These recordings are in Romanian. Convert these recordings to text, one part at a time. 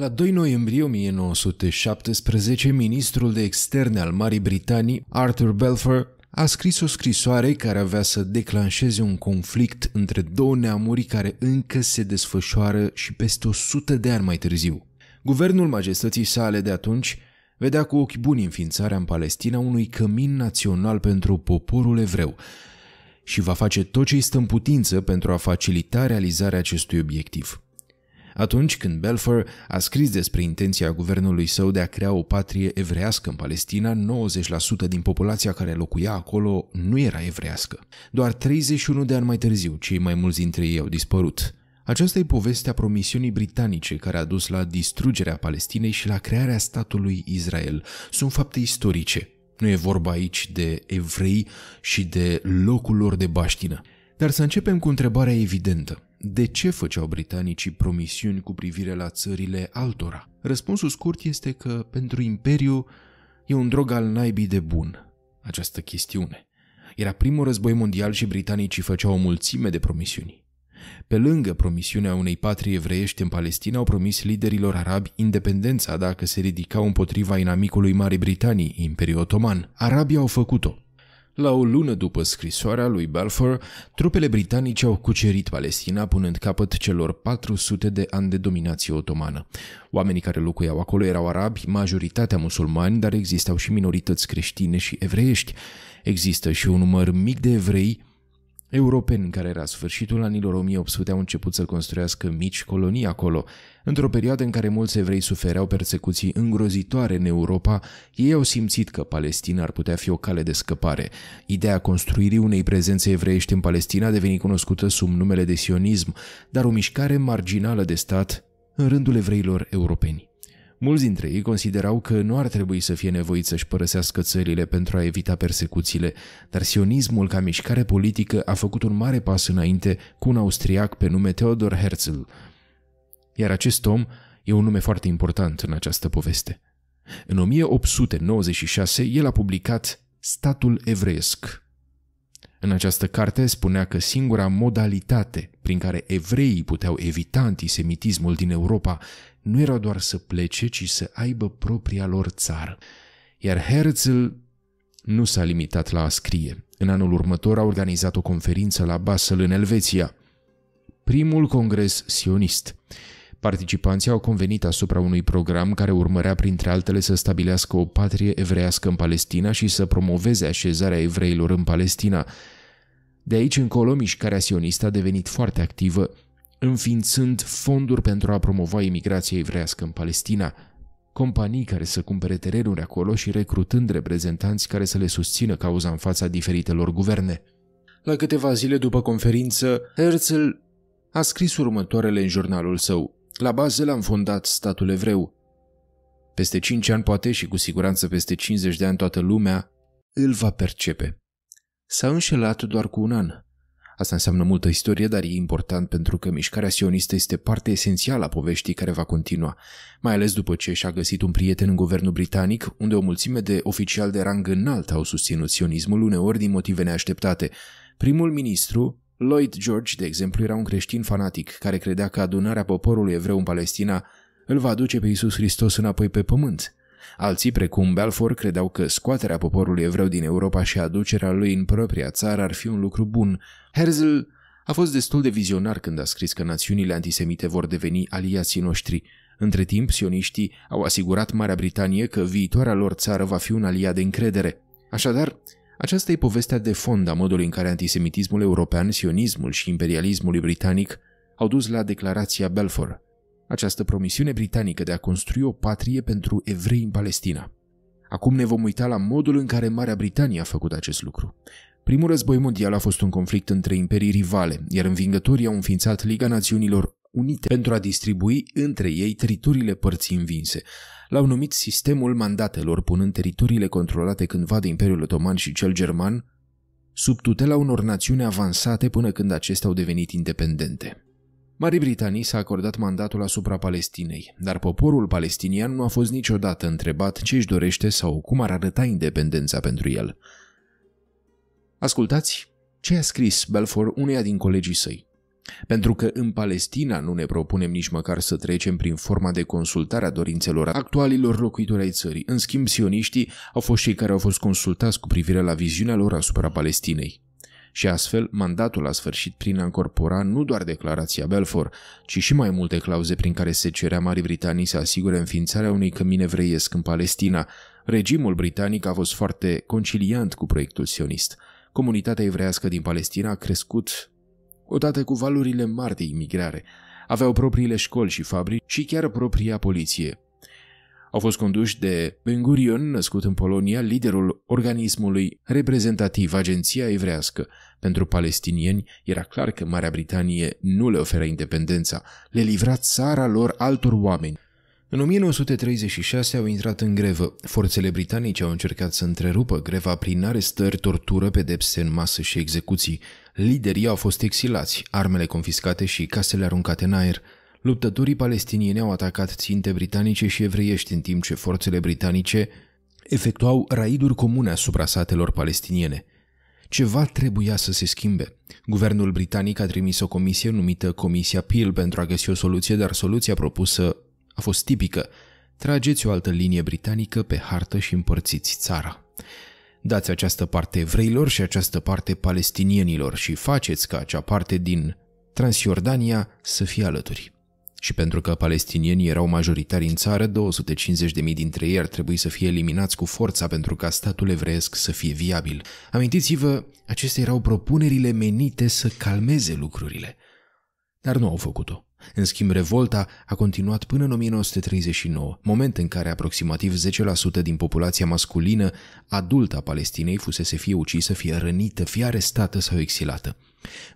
La 2 noiembrie 1917, ministrul de externe al Marii Britanii, Arthur Balfour, a scris o scrisoare care avea să declanșeze un conflict între două neamuri care încă se desfășoară și peste 100 de ani mai târziu. Guvernul majestății sale de atunci vedea cu ochi buni înființarea în Palestina unui cămin național pentru poporul evreu și va face tot ce i stă în putință pentru a facilita realizarea acestui obiectiv. Atunci când Belfer a scris despre intenția guvernului său de a crea o patrie evrească în Palestina, 90% din populația care locuia acolo nu era evrească. Doar 31 de ani mai târziu, cei mai mulți dintre ei au dispărut. Aceasta e povestea promisiunii britanice care a dus la distrugerea Palestinei și la crearea statului Israel. Sunt fapte istorice. Nu e vorba aici de evrei și de locul lor de baștină. Dar să începem cu întrebarea evidentă de ce făceau britanicii promisiuni cu privire la țările altora? Răspunsul scurt este că pentru imperiu e un drog al naibii de bun această chestiune. Era primul război mondial și britanicii făceau o mulțime de promisiuni. Pe lângă promisiunea unei patrie evreiești în Palestina, au promis liderilor arabi independența dacă se ridicau împotriva inamicului Marii Britanii, Imperiul Otoman. Arabii au făcut-o. La o lună după scrisoarea lui Balfour, trupele britanice au cucerit Palestina, punând capăt celor 400 de ani de dominație otomană. Oamenii care locuiau acolo erau arabi, majoritatea musulmani, dar existau și minorități creștine și evreiești. Există și un număr mic de evrei europeni care la sfârșitul anilor 1800 au început să construiască mici colonii acolo, Într-o perioadă în care mulți evrei sufereau persecuții îngrozitoare în Europa, ei au simțit că Palestina ar putea fi o cale de scăpare. Ideea construirii unei prezențe evreiești în Palestina a devenit cunoscută sub numele de sionism, dar o mișcare marginală de stat în rândul evreilor europeni. Mulți dintre ei considerau că nu ar trebui să fie nevoiți să-și părăsească țările pentru a evita persecuțiile, dar sionismul ca mișcare politică a făcut un mare pas înainte cu un austriac pe nume Theodor Herzl, iar acest om e un nume foarte important în această poveste. În 1896, el a publicat Statul evreiesc. În această carte spunea că singura modalitate prin care evreii puteau evita antisemitismul din Europa nu era doar să plece, ci să aibă propria lor țară. Iar Herzl nu s-a limitat la a scrie. În anul următor a organizat o conferință la Basel în Elveția, primul congres sionist. Participanții au convenit asupra unui program care urmărea printre altele să stabilească o patrie evreiască în Palestina și să promoveze așezarea evreilor în Palestina. De aici încolo, mișcarea sionistă a devenit foarte activă, înființând fonduri pentru a promova imigrația evrească în Palestina, companii care să cumpere terenuri acolo și recrutând reprezentanți care să le susțină cauza în fața diferitelor guverne. La câteva zile după conferință, Herzl a scris următoarele în jurnalul său. La bază l am fondat statul evreu. Peste 5 ani, poate și cu siguranță peste 50 de ani toată lumea, îl va percepe. S-a înșelat doar cu un an. Asta înseamnă multă istorie, dar e important pentru că mișcarea sionistă este parte esențială a poveștii care va continua, mai ales după ce și-a găsit un prieten în guvernul britanic, unde o mulțime de oficiali de rang înalt au susținut sionismul uneori din motive neașteptate. Primul ministru, Lloyd George, de exemplu, era un creștin fanatic care credea că adunarea poporului evreu în Palestina îl va duce pe Iisus Hristos înapoi pe pământ. Alții, precum Balfour, credeau că scoaterea poporului evreu din Europa și aducerea lui în propria țară ar fi un lucru bun. Herzl a fost destul de vizionar când a scris că națiunile antisemite vor deveni aliații noștri. Între timp, sioniștii au asigurat Marea Britanie că viitoarea lor țară va fi un aliat de încredere. Așadar, aceasta e povestea de fond a modului în care antisemitismul european, sionismul și imperialismul britanic au dus la declarația Balfour, această promisiune britanică de a construi o patrie pentru evrei în Palestina. Acum ne vom uita la modul în care Marea Britanie a făcut acest lucru. Primul război mondial a fost un conflict între imperii rivale, iar învingătorii au înființat Liga Națiunilor Unite pentru a distribui între ei teritoriile părții învinse. L-au numit sistemul mandatelor, punând teritoriile controlate cândva de Imperiul Otoman și cel german sub tutela unor națiuni avansate până când acestea au devenit independente. Marii Britanii s-a acordat mandatul asupra Palestinei, dar poporul palestinian nu a fost niciodată întrebat ce își dorește sau cum ar arăta independența pentru el. Ascultați ce a scris Balfour uneia din colegii săi. Pentru că în Palestina nu ne propunem nici măcar să trecem prin forma de consultare a dorințelor actualilor locuitori ai țării. În schimb, sioniștii au fost cei care au fost consultați cu privire la viziunea lor asupra Palestinei. Și astfel, mandatul a sfârșit prin a încorpora nu doar declarația Belfor, ci și mai multe clauze prin care se cerea Marii Britanii să asigure înființarea unui cămin evreiesc în Palestina. Regimul britanic a fost foarte conciliant cu proiectul sionist. Comunitatea evreiască din Palestina a crescut odată cu valurile mari de imigrare. Aveau propriile școli și fabrici și chiar propria poliție. Au fost conduși de Ben Gurion, născut în Polonia, liderul organismului reprezentativ, Agenția Evrească. Pentru palestinieni era clar că Marea Britanie nu le oferă independența, le livra țara lor altor oameni. În 1936 au intrat în grevă. Forțele britanice au încercat să întrerupă greva prin arestări, tortură, pedepse în masă și execuții. Liderii au fost exilați, armele confiscate și casele aruncate în aer. Luptătorii palestinieni au atacat ținte britanice și evreiești, în timp ce forțele britanice efectuau raiduri comune asupra satelor palestiniene. Ceva trebuia să se schimbe. Guvernul britanic a trimis o comisie numită Comisia Peel pentru a găsi o soluție, dar soluția propusă a fost tipică. Trageți o altă linie britanică pe hartă și împărțiți țara. Dați această parte evreilor și această parte palestinienilor și faceți ca acea parte din Transjordania să fie alături. Și pentru că palestinienii erau majoritari în țară, 250.000 dintre ei ar trebui să fie eliminați cu forța pentru ca statul evreiesc să fie viabil. Amintiți-vă, acestea erau propunerile menite să calmeze lucrurile. Dar nu au făcut-o. În schimb, revolta a continuat până în 1939, moment în care aproximativ 10% din populația masculină adultă a Palestinei fusese fie ucisă, fie rănită, fie arestată sau exilată.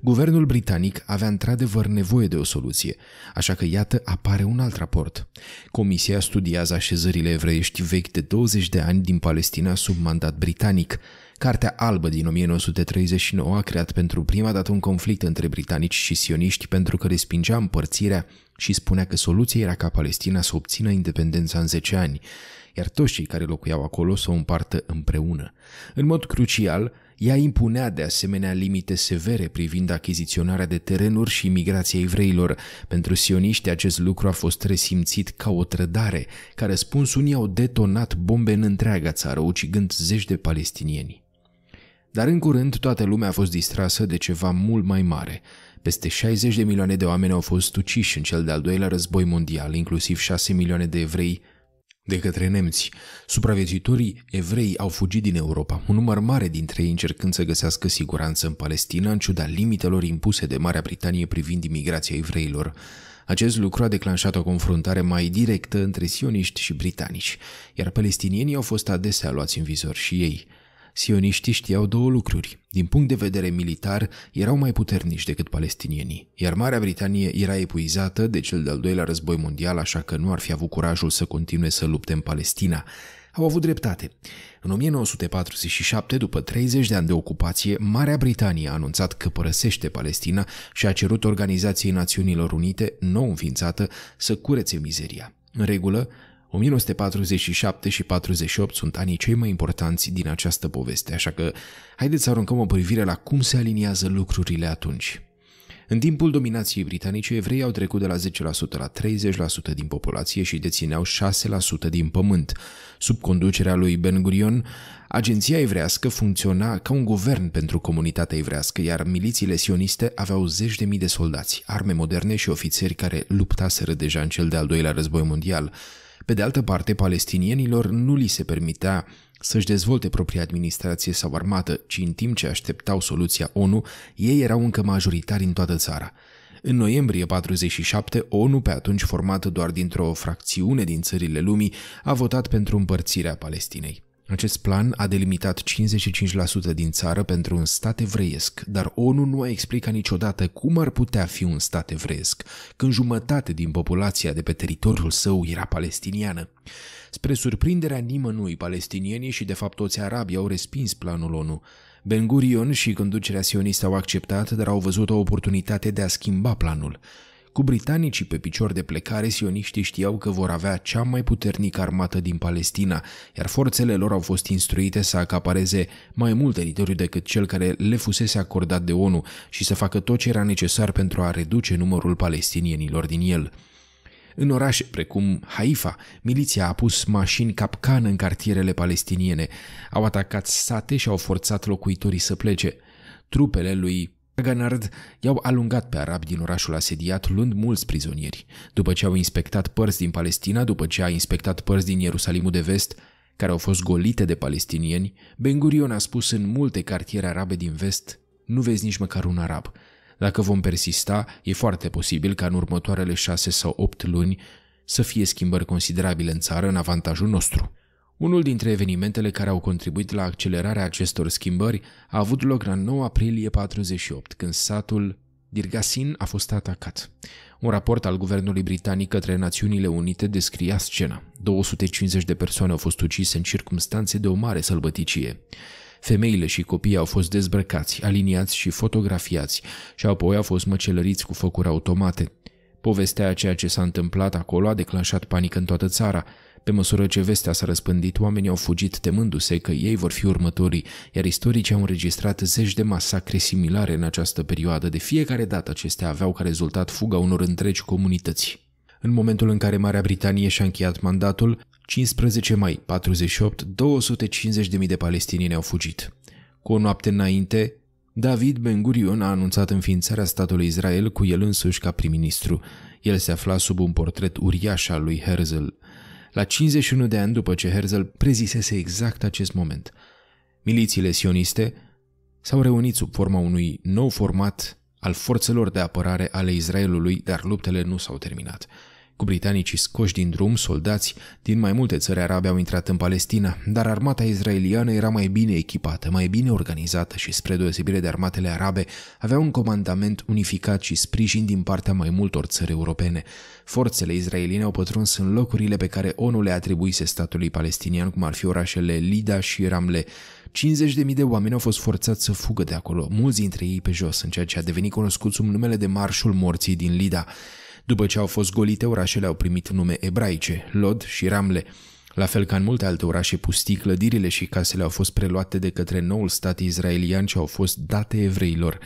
Guvernul britanic avea într-adevăr nevoie de o soluție, așa că iată apare un alt raport. Comisia studiază așezările evreiești vechi de 20 de ani din Palestina sub mandat britanic. Cartea albă din 1939 a creat pentru prima dată un conflict între britanici și sioniști pentru că respingea împărțirea și spunea că soluția era ca Palestina să obțină independența în 10 ani, iar toți cei care locuiau acolo să o împartă împreună. În mod crucial, ea impunea de asemenea limite severe privind achiziționarea de terenuri și imigrația evreilor. Pentru sioniști acest lucru a fost resimțit ca o trădare. Ca răspuns, unii au detonat bombe în întreaga țară, ucigând zeci de palestinieni. Dar în curând toată lumea a fost distrasă de ceva mult mai mare. Peste 60 de milioane de oameni au fost uciși în cel de-al doilea război mondial, inclusiv 6 milioane de evrei de către nemți. Supraviețuitorii evrei au fugit din Europa, un număr mare dintre ei încercând să găsească siguranță în Palestina, în ciuda limitelor impuse de Marea Britanie privind imigrația evreilor. Acest lucru a declanșat o confruntare mai directă între sioniști și britanici, iar palestinienii au fost adesea luați în vizor și ei – Sioniștii știau două lucruri. Din punct de vedere militar, erau mai puternici decât palestinienii, iar Marea Britanie era epuizată de cel de-al doilea război mondial, așa că nu ar fi avut curajul să continue să lupte în Palestina. Au avut dreptate. În 1947, după 30 de ani de ocupație, Marea Britanie a anunțat că părăsește Palestina și a cerut Organizației Națiunilor Unite, nou înființată, să curețe mizeria. În regulă, 1947 și 48 sunt anii cei mai importanți din această poveste, așa că haideți să aruncăm o privire la cum se aliniază lucrurile atunci. În timpul dominației britanice, evreii au trecut de la 10% la 30% din populație și dețineau 6% din pământ. Sub conducerea lui Ben Gurion, agenția evrească funcționa ca un guvern pentru comunitatea evrească, iar milițiile sioniste aveau zeci de mii de soldați, arme moderne și ofițeri care luptaseră deja în cel de-al doilea război mondial – pe de altă parte, palestinienilor nu li se permitea să-și dezvolte propria administrație sau armată, ci în timp ce așteptau soluția ONU, ei erau încă majoritari în toată țara. În noiembrie 47, ONU, pe atunci formată doar dintr-o fracțiune din țările lumii, a votat pentru împărțirea Palestinei. Acest plan a delimitat 55% din țară pentru un stat evreiesc, dar ONU nu a explicat niciodată cum ar putea fi un stat evreiesc, când jumătate din populația de pe teritoriul său era palestiniană. Spre surprinderea nimănui, palestinienii și de fapt toți arabii au respins planul ONU. Ben Gurion și conducerea sionistă au acceptat, dar au văzut o oportunitate de a schimba planul. Cu britanicii pe picior de plecare, sioniștii știau că vor avea cea mai puternică armată din Palestina, iar forțele lor au fost instruite să acapareze mai mult teritoriu decât cel care le fusese acordat de ONU și să facă tot ce era necesar pentru a reduce numărul palestinienilor din el. În orașe precum Haifa, miliția a pus mașini capcană în cartierele palestiniene, au atacat sate și au forțat locuitorii să plece. Trupele lui Ganard i-au alungat pe arabi din orașul asediat, luând mulți prizonieri. După ce au inspectat părți din Palestina, după ce a inspectat părți din Ierusalimul de vest, care au fost golite de palestinieni, Ben Gurion a spus în multe cartiere arabe din vest, nu vezi nici măcar un arab. Dacă vom persista, e foarte posibil ca în următoarele șase sau opt luni să fie schimbări considerabile în țară în avantajul nostru. Unul dintre evenimentele care au contribuit la accelerarea acestor schimbări a avut loc la 9 aprilie 48, când satul Dirgasin a fost atacat. Un raport al guvernului britanic către Națiunile Unite descria scena. 250 de persoane au fost ucise în circumstanțe de o mare sălbăticie. Femeile și copiii au fost dezbrăcați, aliniați și fotografiați și apoi au fost măcelăriți cu focuri automate. Povestea ceea ce s-a întâmplat acolo a declanșat panică în toată țara pe măsură ce vestea s-a răspândit, oamenii au fugit temându-se că ei vor fi următorii, iar istoricii au înregistrat zeci de masacre similare în această perioadă. De fiecare dată acestea aveau ca rezultat fuga unor întregi comunități. În momentul în care Marea Britanie și-a încheiat mandatul, 15 mai 48, 250.000 de palestinieni au fugit. Cu o noapte înainte, David Ben Gurion a anunțat înființarea statului Israel cu el însuși ca prim-ministru. El se afla sub un portret uriaș al lui Herzl la 51 de ani după ce Herzl prezisese exact acest moment. Milițiile sioniste s-au reunit sub forma unui nou format al forțelor de apărare ale Israelului, dar luptele nu s-au terminat. Cu britanicii scoși din drum, soldați din mai multe țări arabe au intrat în Palestina, dar armata israeliană era mai bine echipată, mai bine organizată și, spre deosebire de armatele arabe, avea un comandament unificat și sprijin din partea mai multor țări europene. Forțele israeliene au pătruns în locurile pe care ONU le atribuise statului palestinian, cum ar fi orașele Lida și Ramle. 50.000 de oameni au fost forțați să fugă de acolo, mulți dintre ei pe jos, în ceea ce a devenit cunoscut sub numele de Marșul Morții din Lida. După ce au fost golite, orașele au primit nume ebraice, Lod și Ramle. La fel ca în multe alte orașe pustii, clădirile și casele au fost preluate de către noul stat israelian și au fost date evreilor.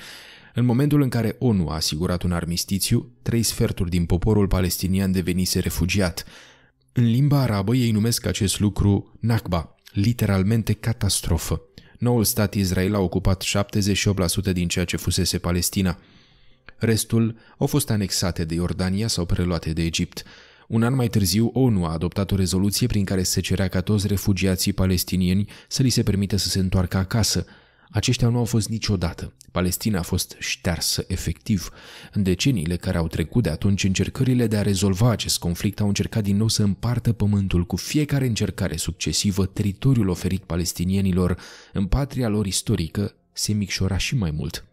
În momentul în care ONU a asigurat un armistițiu, trei sferturi din poporul palestinian devenise refugiat. În limba arabă ei numesc acest lucru Nakba, literalmente catastrofă. Noul stat Israel a ocupat 78% din ceea ce fusese Palestina – Restul au fost anexate de Iordania sau preluate de Egipt. Un an mai târziu, ONU a adoptat o rezoluție prin care se cerea ca toți refugiații palestinieni să li se permită să se întoarcă acasă. Aceștia nu au fost niciodată. Palestina a fost ștearsă efectiv. În deceniile care au trecut de atunci, încercările de a rezolva acest conflict au încercat din nou să împartă pământul cu fiecare încercare succesivă teritoriul oferit palestinienilor în patria lor istorică, se micșora și mai mult.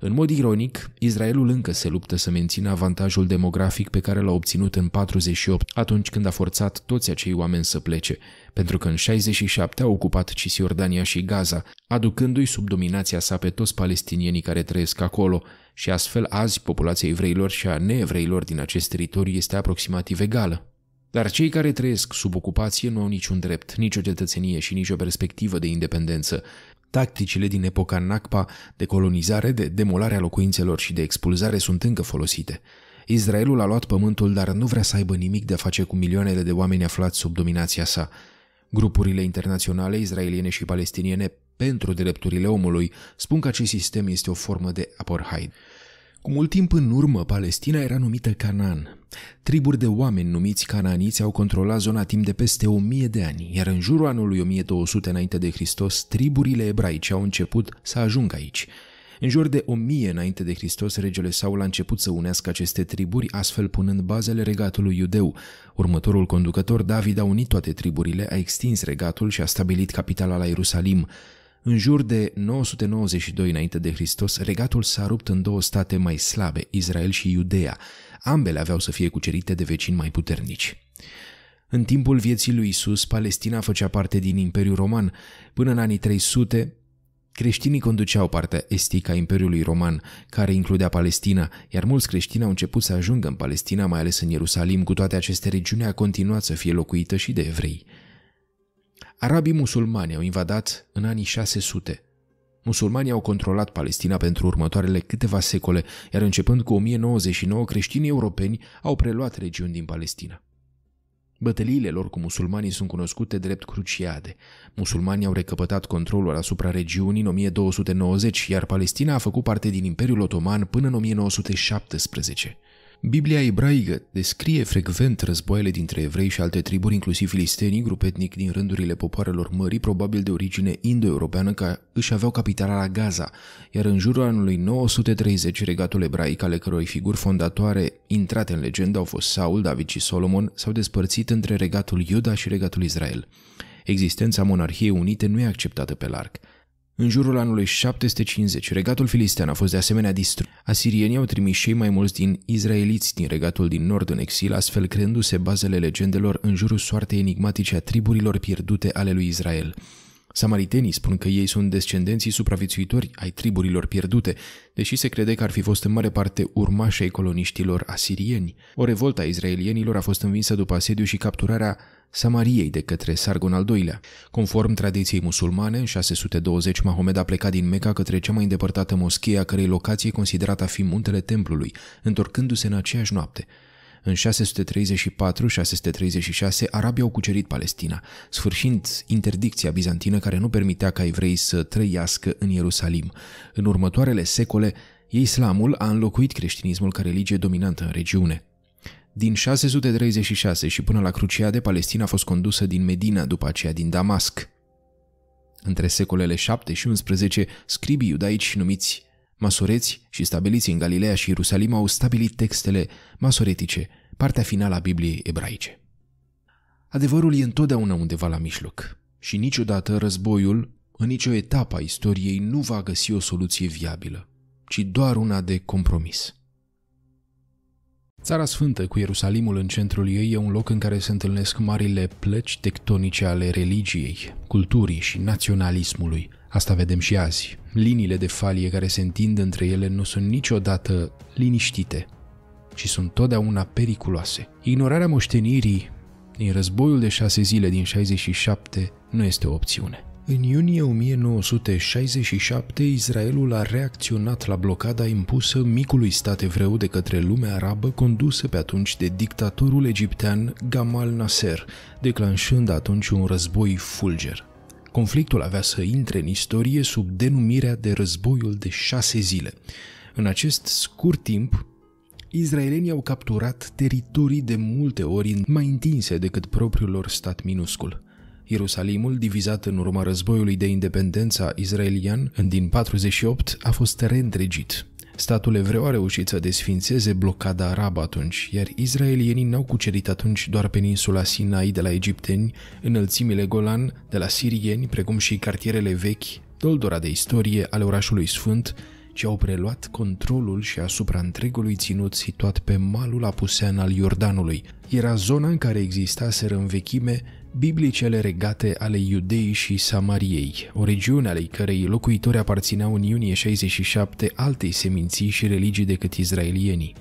În mod ironic, Israelul încă se luptă să mențină avantajul demografic pe care l-a obținut în 48, atunci când a forțat toți acei oameni să plece, pentru că în 67 a ocupat Cisjordania și Gaza, aducându-i sub dominația sa pe toți palestinienii care trăiesc acolo, și astfel azi populația evreilor și a neevreilor din acest teritoriu este aproximativ egală. Dar cei care trăiesc sub ocupație nu au niciun drept, nicio cetățenie și nicio perspectivă de independență, Tacticile din epoca Nakpa de colonizare, de demolare a locuințelor și de expulzare sunt încă folosite. Israelul a luat pământul, dar nu vrea să aibă nimic de a face cu milioanele de oameni aflați sub dominația sa. Grupurile internaționale, israeliene și palestiniene, pentru drepturile omului, spun că acest sistem este o formă de apartheid. Cu mult timp în urmă, Palestina era numită Canaan, Triburi de oameni numiți cananiți au controlat zona timp de peste 1000 de ani, iar în jurul anului 1200 înainte de Hristos, triburile ebraice au început să ajungă aici. În jur de 1000 înainte de Hristos, regele Saul a început să unească aceste triburi, astfel punând bazele regatului iudeu. Următorul conducător, David, a unit toate triburile, a extins regatul și a stabilit capitala la Ierusalim. În jur de 992 înainte de Hristos, regatul s-a rupt în două state mai slabe, Israel și Iudea. Ambele aveau să fie cucerite de vecini mai puternici. În timpul vieții lui Isus, Palestina făcea parte din Imperiul Roman. Până în anii 300, creștinii conduceau partea estică a Imperiului Roman, care includea Palestina, iar mulți creștini au început să ajungă în Palestina, mai ales în Ierusalim, cu toate aceste regiuni a continuat să fie locuită și de evrei. Arabii musulmani au invadat în anii 600. Musulmanii au controlat Palestina pentru următoarele câteva secole, iar începând cu 1099, creștinii europeni au preluat regiuni din Palestina. Bătăliile lor cu musulmanii sunt cunoscute drept cruciade. Musulmanii au recăpătat controlul asupra regiunii în 1290, iar Palestina a făcut parte din Imperiul Otoman până în 1917. Biblia ebraică descrie frecvent războaiele dintre evrei și alte triburi, inclusiv filistenii, grup etnic din rândurile popoarelor mării, probabil de origine indo-europeană, care își aveau capitala la Gaza, iar în jurul anului 930 regatul ebraic, ale cărui figuri fondatoare intrate în legendă au fost Saul, David și Solomon, s-au despărțit între regatul Iuda și regatul Israel. Existența monarhiei unite nu e acceptată pe larg. În jurul anului 750, regatul filistean a fost de asemenea distrus. Asirienii au trimis cei mai mulți din izraeliți din regatul din nord în exil, astfel creându-se bazele legendelor în jurul soartei enigmatice a triburilor pierdute ale lui Israel. Samaritenii spun că ei sunt descendenții supraviețuitori ai triburilor pierdute, deși se crede că ar fi fost în mare parte urmașii coloniștilor asirieni. O revoltă a izraelienilor a fost învinsă după asediu și capturarea Samariei de către Sargon al II-lea. Conform tradiției musulmane, în 620 Mahomed a plecat din Meca către cea mai îndepărtată moschee a cărei locație considerată a fi muntele templului, întorcându-se în aceeași noapte. În 634-636, arabii au cucerit Palestina, sfârșind interdicția bizantină care nu permitea ca evrei să trăiască în Ierusalim. În următoarele secole, islamul a înlocuit creștinismul ca religie dominantă în regiune. Din 636 și până la de Palestina a fost condusă din Medina, după aceea din Damasc. Între secolele 7 și 11, scribii iudaici numiți masoreți și stabiliți în Galileea și Ierusalim au stabilit textele masoretice, partea finală a Bibliei ebraice. Adevărul e întotdeauna undeva la mijloc și niciodată războiul, în nicio etapă a istoriei, nu va găsi o soluție viabilă, ci doar una de compromis. Țara Sfântă, cu Ierusalimul în centrul ei, e un loc în care se întâlnesc marile pleci tectonice ale religiei, culturii și naționalismului. Asta vedem și azi. Liniile de falie care se întind între ele nu sunt niciodată liniștite, ci sunt totdeauna periculoase. Ignorarea moștenirii din războiul de șase zile din 67 nu este o opțiune. În iunie 1967, Israelul a reacționat la blocada impusă micului stat evreu de către lumea arabă condusă pe atunci de dictatorul egiptean Gamal Nasser, declanșând atunci un război fulger. Conflictul avea să intre în istorie sub denumirea de războiul de șase zile. În acest scurt timp, Izraelenii au capturat teritorii de multe ori mai întinse decât propriul lor stat minuscul. Ierusalimul, divizat în urma războiului de independență israelian din 48, a fost reîntregit. Statul evreu a reușit să desfințeze blocada arabă atunci, iar israelienii n-au cucerit atunci doar peninsula Sinai de la egipteni, înălțimile Golan de la sirieni, precum și cartierele vechi, doldora de istorie ale orașului sfânt, ci au preluat controlul și asupra întregului ținut situat pe malul apusean al Iordanului. Era zona în care existaseră în vechime biblice regate ale Iudei și Samariei, o regiune ale cărei locuitori aparțineau în iunie 67 altei seminții și religii decât izraelienii.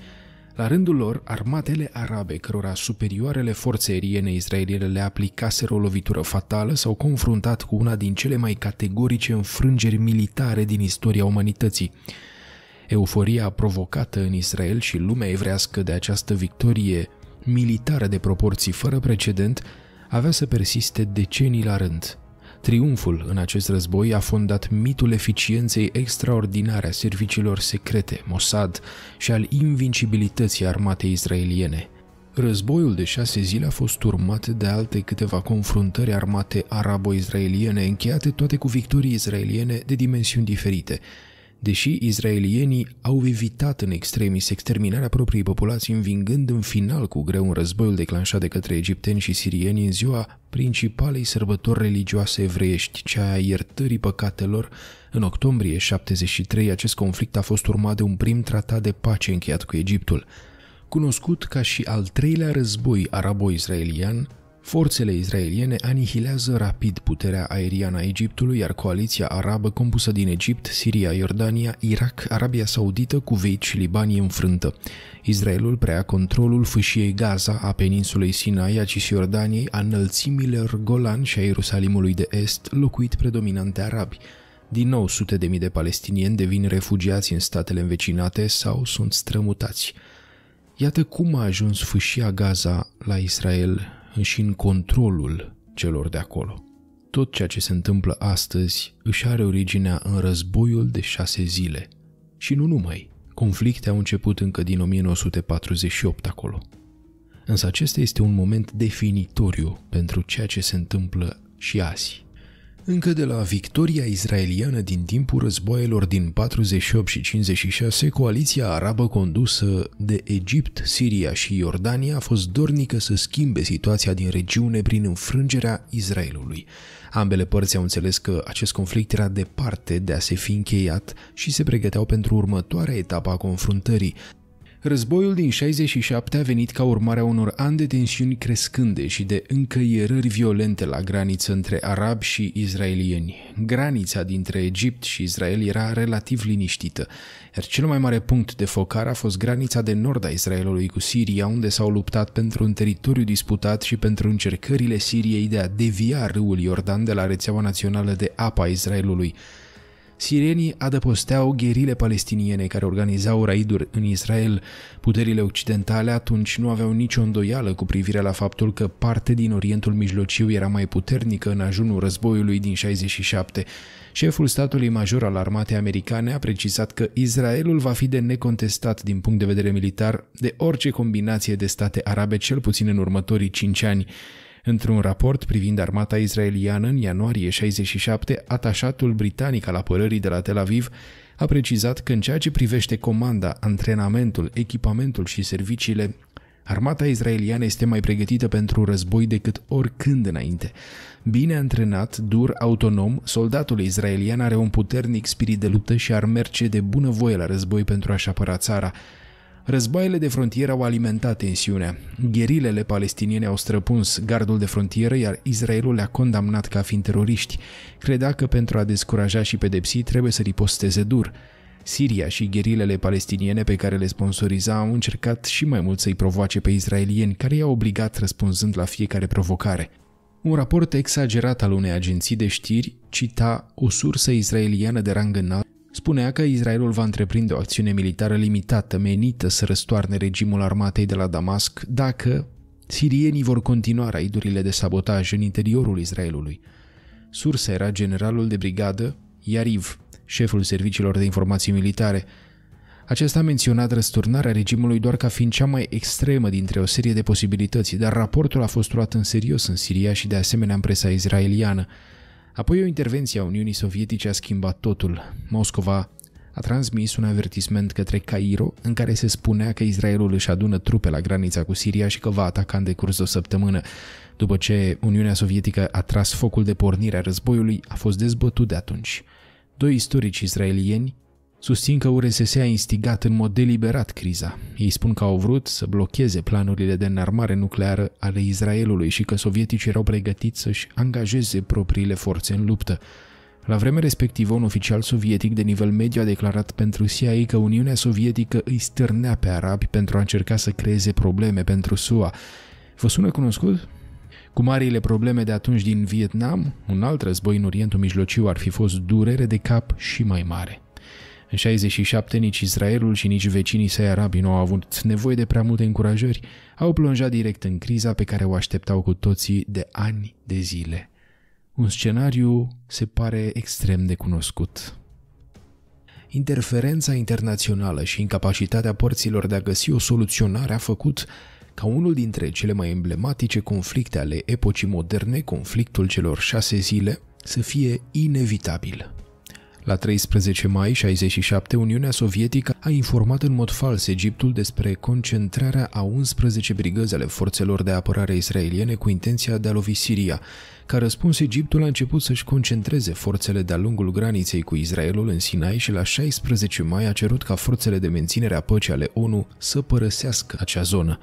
La rândul lor, armatele arabe, cărora superioarele forțe aeriene izraeliene le aplicaseră o lovitură fatală, s-au confruntat cu una din cele mai categorice înfrângeri militare din istoria umanității. Euforia provocată în Israel și lumea evrească de această victorie militară de proporții fără precedent avea să persiste decenii la rând. Triumful în acest război a fondat mitul eficienței extraordinare a serviciilor secrete, Mossad, și al invincibilității armatei israeliene – Războiul de șase zile a fost urmat de alte câteva confruntări armate arabo-izraeliene, încheiate toate cu victorii izraeliene de dimensiuni diferite, deși izraelienii au evitat în extremis exterminarea propriei populații, învingând în final cu greu un războiul declanșat de către egipteni și sirieni în ziua principalei sărbători religioase evreiești, cea a iertării păcatelor, în octombrie 73 acest conflict a fost urmat de un prim tratat de pace încheiat cu Egiptul, cunoscut ca și al treilea război arabo-israelian, Forțele izraeliene anihilează rapid puterea aeriană a Egiptului, iar coaliția arabă compusă din Egipt, Siria, Iordania, Irak, Arabia Saudită, Kuwait și Libanie înfrântă. Israelul preia controlul fâșiei Gaza, a peninsulei Sinai, a Cisjordaniei, a înălțimilor Golan și a Ierusalimului de Est, locuit predominant de arabi. Din nou, sute de mii de palestinieni devin refugiați în statele învecinate sau sunt strămutați. Iată cum a ajuns fâșia Gaza la Israel și în controlul celor de acolo. Tot ceea ce se întâmplă astăzi își are originea în războiul de șase zile. Și nu numai. Conflicte au început încă din 1948 acolo. Însă acesta este un moment definitoriu pentru ceea ce se întâmplă și azi. Încă de la victoria israeliană din timpul războaielor din 48 și 56, coaliția arabă condusă de Egipt, Siria și Iordania a fost dornică să schimbe situația din regiune prin înfrângerea Israelului. Ambele părți au înțeles că acest conflict era departe de a se fi încheiat și se pregăteau pentru următoarea etapă a confruntării, Războiul din 67 a venit ca urmare a unor ani de tensiuni crescânde și de încăierări violente la graniță între arabi și izraelieni. Granița dintre Egipt și Israel era relativ liniștită, iar cel mai mare punct de focar a fost granița de nord a Israelului cu Siria, unde s-au luptat pentru un teritoriu disputat și pentru încercările Siriei de a devia râul Iordan de la rețeaua națională de apa Israelului. Sirienii adăposteau gherile palestiniene care organizau raiduri în Israel. Puterile occidentale atunci nu aveau nicio îndoială cu privire la faptul că parte din Orientul Mijlociu era mai puternică în ajunul războiului din 67. Șeful statului major al armatei americane a precizat că Israelul va fi de necontestat din punct de vedere militar de orice combinație de state arabe cel puțin în următorii cinci ani. Într-un raport privind armata israeliană în ianuarie 67, atașatul britanic al apărării de la Tel Aviv a precizat că în ceea ce privește comanda, antrenamentul, echipamentul și serviciile, armata israeliană este mai pregătită pentru război decât oricând înainte. Bine antrenat, dur, autonom, soldatul israelian are un puternic spirit de luptă și ar merge de bunăvoie la război pentru a-și apăra țara, Războaiele de frontieră au alimentat tensiunea. Gherilele palestiniene au străpuns gardul de frontieră, iar Israelul le-a condamnat ca fiind teroriști. Credea că pentru a descuraja și pedepsi trebuie să riposteze dur. Siria și gherilele palestiniene pe care le sponsoriza au încercat și mai mult să-i provoace pe israelieni, care i-au obligat răspunzând la fiecare provocare. Un raport exagerat al unei agenții de știri cita o sursă israeliană de rang înalt Spunea că Israelul va întreprinde o acțiune militară limitată menită să răstoarne regimul armatei de la Damasc dacă sirienii vor continua raidurile de sabotaj în interiorul Israelului. Sursa era generalul de brigadă Yariv, șeful serviciilor de informații militare. Acesta a menționat răsturnarea regimului doar ca fiind cea mai extremă dintre o serie de posibilități, dar raportul a fost luat în serios în Siria și de asemenea în presa israeliană. Apoi o intervenție a Uniunii Sovietice a schimbat totul. Moscova a transmis un avertisment către Cairo în care se spunea că Israelul își adună trupe la granița cu Siria și că va ataca în decurs de o săptămână. După ce Uniunea Sovietică a tras focul de pornire a războiului, a fost dezbătut de atunci. Doi istorici israelieni Susțin că URSS a instigat în mod deliberat criza. Ei spun că au vrut să blocheze planurile de înarmare nucleară ale Israelului și că sovieticii erau pregătiți să-și angajeze propriile forțe în luptă. La vremea respectivă, un oficial sovietic de nivel mediu a declarat pentru CIA că Uniunea Sovietică îi stârnea pe arabi pentru a încerca să creeze probleme pentru SUA. Vă sună cunoscut? Cu marile probleme de atunci din Vietnam, un alt război în Orientul Mijlociu ar fi fost durere de cap și mai mare. În 67, nici Israelul și nici vecinii săi arabi nu au avut nevoie de prea multe încurajări, au plonjat direct în criza pe care o așteptau cu toții de ani de zile. Un scenariu se pare extrem de cunoscut. Interferența internațională și incapacitatea porților de a găsi o soluționare a făcut ca unul dintre cele mai emblematice conflicte ale epocii moderne, conflictul celor șase zile, să fie inevitabil. La 13 mai 67, Uniunea Sovietică a informat în mod fals Egiptul despre concentrarea a 11 brigăzi ale forțelor de apărare israeliene cu intenția de a lovi Siria. Ca răspuns, Egiptul a început să-și concentreze forțele de-a lungul graniței cu Israelul în Sinai și la 16 mai a cerut ca forțele de menținere a păcii ale ONU să părăsească acea zonă.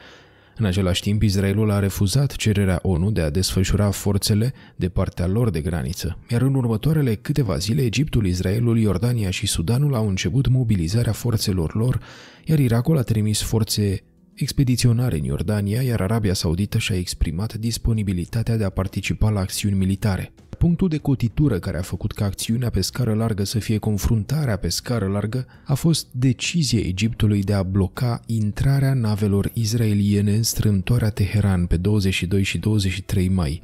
În același timp, Israelul a refuzat cererea ONU de a desfășura forțele de partea lor de graniță, iar în următoarele câteva zile, Egiptul, Israelul, Iordania și Sudanul au început mobilizarea forțelor lor, iar Irakul a trimis forțe expediționare în Iordania, iar Arabia Saudită și-a exprimat disponibilitatea de a participa la acțiuni militare. Punctul de cotitură care a făcut ca acțiunea pe scară largă să fie confruntarea pe scară largă a fost decizia Egiptului de a bloca intrarea navelor izraeliene în strâmtoarea Teheran pe 22 și 23 mai,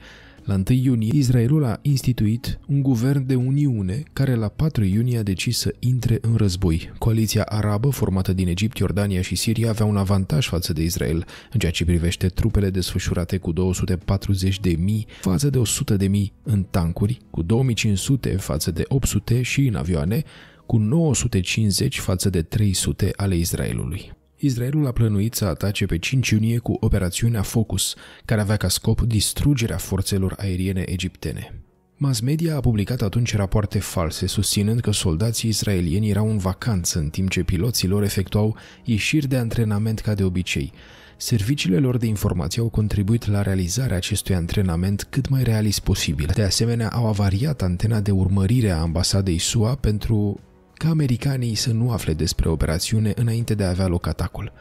la 1 iunie, Israelul a instituit un guvern de uniune care la 4 iunie a decis să intre în război. Coaliția arabă, formată din Egipt, Iordania și Siria, avea un avantaj față de Israel în ceea ce privește trupele desfășurate cu 240 de mii față de 100 de mii în tancuri, cu 2500 față de 800 și în avioane, cu 950 față de 300 ale Israelului. Israelul a plănuit să atace pe 5 iunie cu operațiunea Focus, care avea ca scop distrugerea forțelor aeriene egiptene. Mass media a publicat atunci rapoarte false, susținând că soldații israelieni erau în vacanță, în timp ce piloții lor efectuau ieșiri de antrenament ca de obicei. Serviciile lor de informație au contribuit la realizarea acestui antrenament cât mai realist posibil. De asemenea, au avariat antena de urmărire a ambasadei SUA pentru ca americanii să nu afle despre operațiune înainte de a avea loc atacul.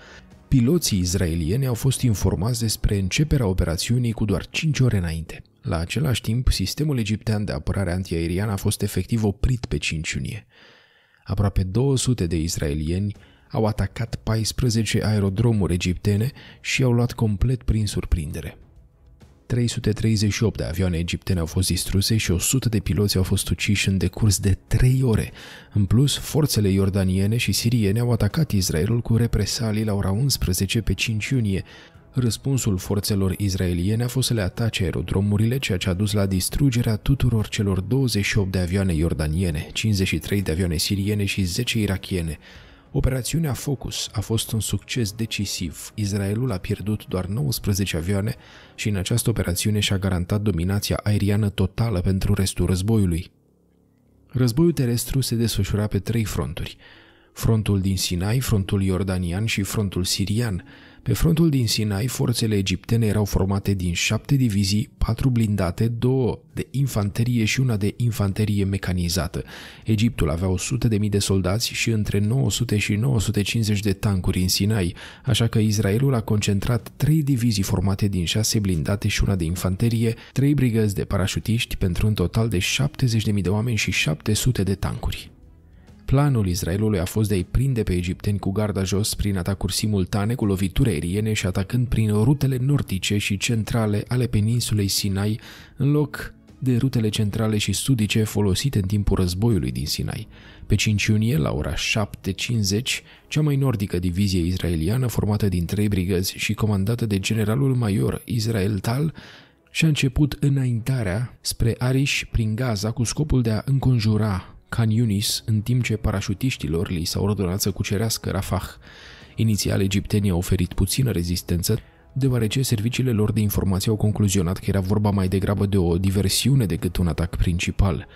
Piloții izraelieni au fost informați despre începerea operațiunii cu doar 5 ore înainte. La același timp, sistemul egiptean de apărare antiaerian a fost efectiv oprit pe 5 iunie. Aproape 200 de izraelieni au atacat 14 aerodromuri egiptene și au luat complet prin surprindere. 338 de avioane egiptene au fost distruse și 100 de piloți au fost uciși în decurs de 3 ore. În plus, forțele iordaniene și siriene au atacat Israelul cu represalii la ora 11 pe 5 iunie. Răspunsul forțelor izraeliene a fost să le atace aerodromurile, ceea ce a dus la distrugerea tuturor celor 28 de avioane iordaniene, 53 de avioane siriene și 10 irachiene. Operațiunea Focus a fost un succes decisiv. Israelul a pierdut doar 19 avioane și în această operațiune și-a garantat dominația aeriană totală pentru restul războiului. Războiul terestru se desfășura pe trei fronturi. Frontul din Sinai, frontul iordanian și frontul sirian – pe frontul din Sinai, forțele egiptene erau formate din șapte divizii, patru blindate, două de infanterie și una de infanterie mecanizată. Egiptul avea 100.000 de, de soldați și între 900 și 950 de tancuri în Sinai, așa că Israelul a concentrat trei divizii formate din șase blindate și una de infanterie, trei brigăzi de parașutiști pentru un total de 70.000 de oameni și 700 de tancuri. Planul Israelului a fost de a-i prinde pe egipteni cu garda jos prin atacuri simultane cu lovituri aeriene și atacând prin rutele nordice și centrale ale peninsulei Sinai, în loc de rutele centrale și sudice folosite în timpul războiului din Sinai. Pe 5 iunie, la ora 7.50, cea mai nordică divizie israeliană, formată din trei brigăzi și comandată de generalul major Israel Tal, și-a început înaintarea spre Ariș prin Gaza cu scopul de a înconjura Khan Yunis, în timp ce parașutiștilor li s au ordonat să cucerească Rafah. Inițial, egiptenii au oferit puțină rezistență, deoarece serviciile lor de informație au concluzionat că era vorba mai degrabă de o diversiune decât un atac principal.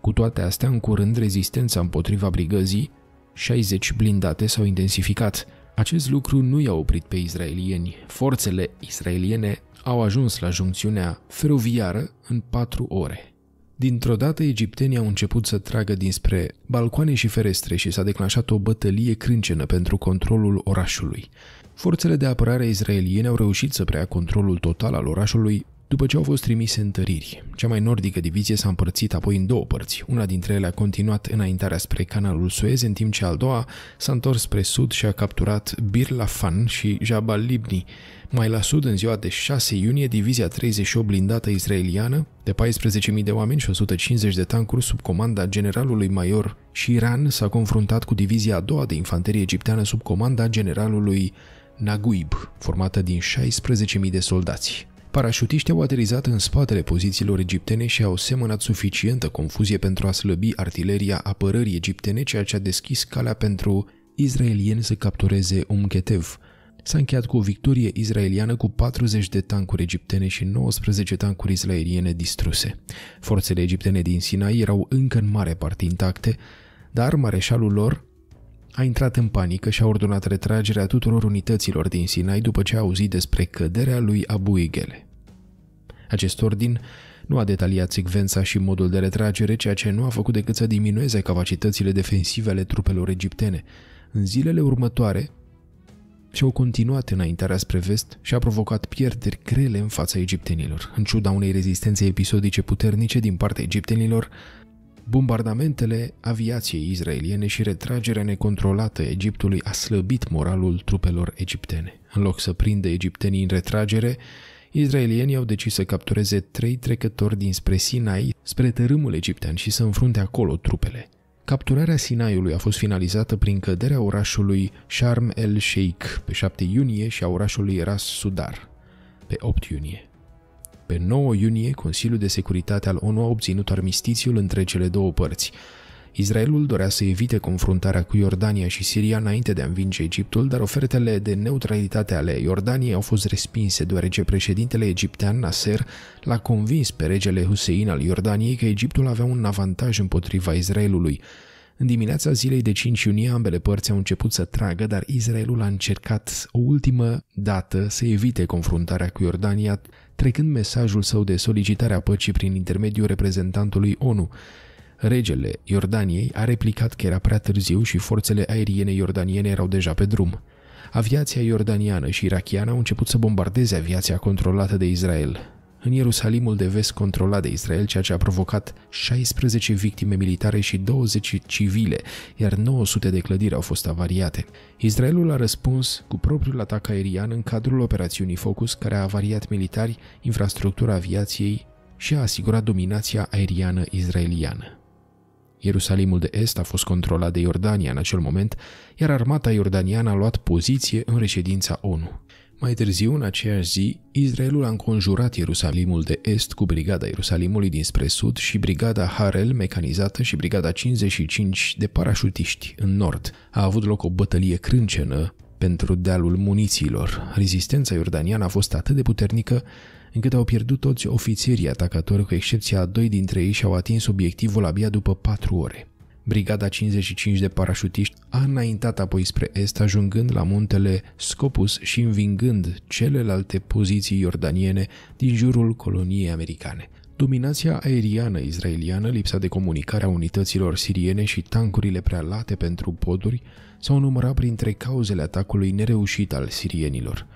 Cu toate astea, în curând, rezistența împotriva brigăzii, 60 blindate s-au intensificat. Acest lucru nu i-a oprit pe israelieni. Forțele israeliene au ajuns la juncțiunea feroviară în 4 ore. Dintr-o dată, egiptenii au început să tragă dinspre balcoane și ferestre și s-a declanșat o bătălie crâncenă pentru controlul orașului. Forțele de apărare israeliene au reușit să preia controlul total al orașului după ce au fost trimise întăriri, cea mai nordică divizie s-a împărțit apoi în două părți. Una dintre ele a continuat înaintarea spre canalul Suez, în timp ce al doua s-a întors spre sud și a capturat Bir Lafan și Jabal Libni. Mai la sud, în ziua de 6 iunie, divizia 38 blindată israeliană, de 14.000 de oameni și 150 de tancuri sub comanda generalului major Shiran, s-a confruntat cu divizia a doua de infanterie egipteană sub comanda generalului Naguib, formată din 16.000 de soldați. Parașutiștii au aterizat în spatele pozițiilor egiptene și au semănat suficientă confuzie pentru a slăbi artileria apărării egiptene, ceea ce a deschis calea pentru izraelieni să captureze Umketev. S-a încheiat cu o victorie izraeliană cu 40 de tancuri egiptene și 19 tancuri israeliene distruse. Forțele egiptene din Sinai erau încă în mare parte intacte, dar mareșalul lor, a intrat în panică și a ordonat retragerea tuturor unităților din Sinai după ce a auzit despre căderea lui Abu Ighele. Acest ordin nu a detaliat secvența și modul de retragere, ceea ce nu a făcut decât să diminueze capacitățile defensive ale trupelor egiptene. În zilele următoare, și-au continuat înaintarea spre vest și a provocat pierderi grele în fața egiptenilor. În ciuda unei rezistențe episodice puternice din partea egiptenilor, Bombardamentele aviației izraeliene și retragerea necontrolată a Egiptului a slăbit moralul trupelor egiptene. În loc să prindă egiptenii în retragere, izraelienii au decis să captureze trei trecători dinspre Sinai, spre tărâmul egiptean și să înfrunte acolo trupele. Capturarea Sinaiului a fost finalizată prin căderea orașului Sharm el-Sheikh pe 7 iunie și a orașului Ras Sudar pe 8 iunie. Pe 9 iunie, Consiliul de Securitate al ONU a obținut armistițiul între cele două părți. Israelul dorea să evite confruntarea cu Iordania și Siria înainte de a învinge Egiptul, dar ofertele de neutralitate ale Iordaniei au fost respinse, deoarece președintele egiptean Nasser l-a convins pe regele Hussein al Iordaniei că Egiptul avea un avantaj împotriva Israelului. În dimineața zilei de 5 iunie, ambele părți au început să tragă, dar Israelul a încercat o ultimă dată să evite confruntarea cu Iordania, trecând mesajul său de solicitare a păcii prin intermediul reprezentantului ONU. Regele Iordaniei a replicat că era prea târziu și forțele aeriene iordaniene erau deja pe drum. Aviația iordaniană și irachiană au început să bombardeze aviația controlată de Israel în Ierusalimul de vest controlat de Israel, ceea ce a provocat 16 victime militare și 20 civile, iar 900 de clădiri au fost avariate. Israelul a răspuns cu propriul atac aerian în cadrul operațiunii Focus, care a avariat militari, infrastructura aviației și a asigurat dominația aeriană israeliană. Ierusalimul de Est a fost controlat de Iordania în acel moment, iar armata iordaniană a luat poziție în reședința ONU. Mai târziu, în aceeași zi, Israelul a înconjurat Ierusalimul de Est cu Brigada Ierusalimului dinspre Sud și Brigada Harel mecanizată și Brigada 55 de parașutiști în Nord. A avut loc o bătălie crâncenă pentru dealul munițiilor. Rezistența iordaniană a fost atât de puternică încât au pierdut toți ofițerii atacatori, cu excepția a doi dintre ei și au atins obiectivul abia după patru ore. Brigada 55 de parașutiști a înaintat apoi spre est, ajungând la muntele Scopus și învingând celelalte poziții iordaniene din jurul coloniei americane. Dominația aeriană israeliană, lipsa de comunicare a unităților siriene și tancurile prealate pentru poduri s-au numărat printre cauzele atacului nereușit al sirienilor.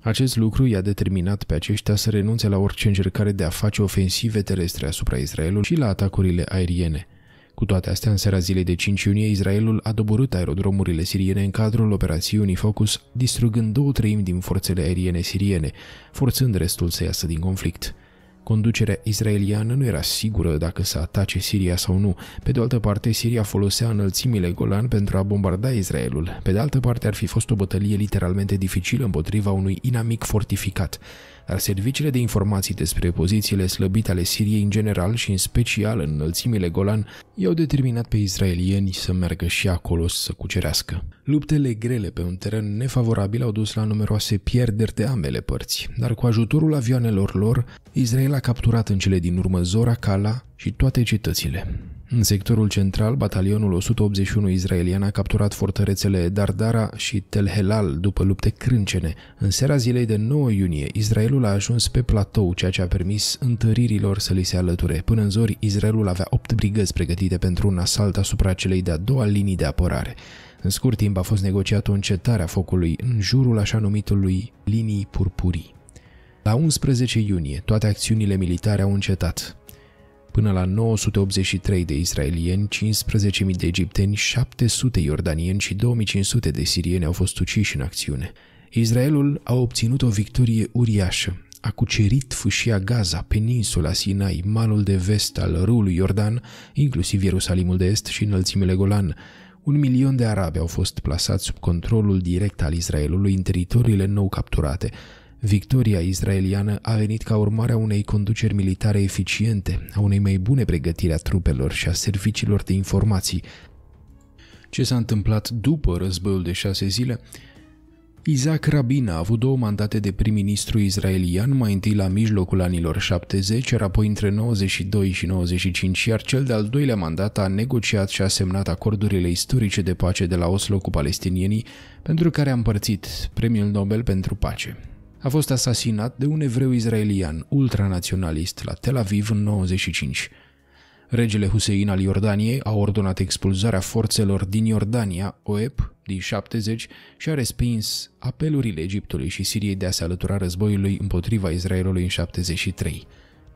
Acest lucru i-a determinat pe aceștia să renunțe la orice încercare de a face ofensive terestre asupra Israelului și la atacurile aeriene – cu toate astea, în seara zilei de 5 iunie, Israelul a doborât aerodromurile siriene în cadrul operațiunii Focus, distrugând două treimi din forțele aeriene siriene, forțând restul să iasă din conflict. Conducerea israeliană nu era sigură dacă să atace Siria sau nu. Pe de altă parte, Siria folosea înălțimile Golan pentru a bombarda Israelul. Pe de altă parte, ar fi fost o bătălie literalmente dificilă împotriva unui inamic fortificat dar serviciile de informații despre pozițiile slăbite ale Siriei în general și în special în înălțimile Golan i-au determinat pe israelieni să meargă și acolo să cucerească. Luptele grele pe un teren nefavorabil au dus la numeroase pierderi de ambele părți, dar cu ajutorul avioanelor lor, Israel a capturat în cele din urmă Zora Kala și toate cetățile. În sectorul central, batalionul 181 izraelian a capturat fortărețele Dardara și Tel Helal după lupte crâncene. În seara zilei de 9 iunie, Israelul a ajuns pe platou, ceea ce a permis întăririlor să li se alăture. Până în zori, Israelul avea 8 brigăzi pregătite pentru un asalt asupra celei de-a doua linii de apărare. În scurt timp a fost negociată o încetare a focului în jurul așa numitului linii purpurii. La 11 iunie, toate acțiunile militare au încetat până la 983 de israelieni, 15.000 de egipteni, 700 iordanieni și 2500 de sirieni au fost uciși în acțiune. Israelul a obținut o victorie uriașă, a cucerit fâșia Gaza, peninsula Sinai, malul de vest al râului Iordan, inclusiv Ierusalimul de Est și înălțimile Golan. Un milion de arabi au fost plasați sub controlul direct al Israelului în teritoriile nou capturate, Victoria israeliană a venit ca urmare a unei conduceri militare eficiente, a unei mai bune pregătiri a trupelor și a serviciilor de informații. Ce s-a întâmplat după războiul de șase zile? Isaac Rabin a avut două mandate de prim-ministru israelian, mai întâi la mijlocul anilor 70, iar apoi între 92 și 95, iar cel de-al doilea mandat a negociat și a semnat acordurile istorice de pace de la Oslo cu palestinienii, pentru care a împărțit Premiul Nobel pentru Pace a fost asasinat de un evreu israelian, ultranaționalist la Tel Aviv în 95. Regele Hussein al Iordaniei a ordonat expulzarea forțelor din Iordania, OEP, din 70 și a respins apelurile Egiptului și Siriei de a se alătura războiului împotriva Israelului în 73.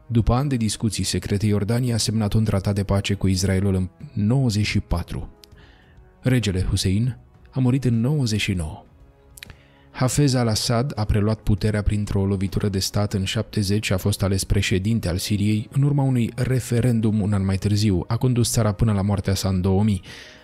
După ani de discuții secrete, Iordania a semnat un tratat de pace cu Israelul în 94. Regele Hussein a murit în 99. Hafez al-Assad a preluat puterea printr-o lovitură de stat în 70 și a fost ales președinte al Siriei în urma unui referendum un an mai târziu. A condus țara până la moartea sa în 2000.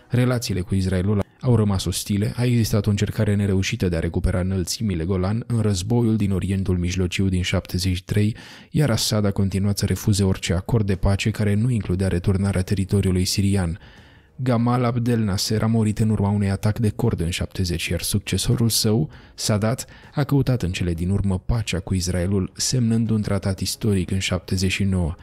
Relațiile cu Israelul au rămas ostile, a existat o încercare nereușită de a recupera înălțimile Golan în războiul din Orientul Mijlociu din 73, iar Assad a continuat să refuze orice acord de pace care nu includea returnarea teritoriului sirian. Gamal Abdel Nasser a murit în urma unui atac de cord în 70, iar succesorul său, Sadat, a căutat în cele din urmă pacea cu Israelul, semnând un tratat istoric în 79.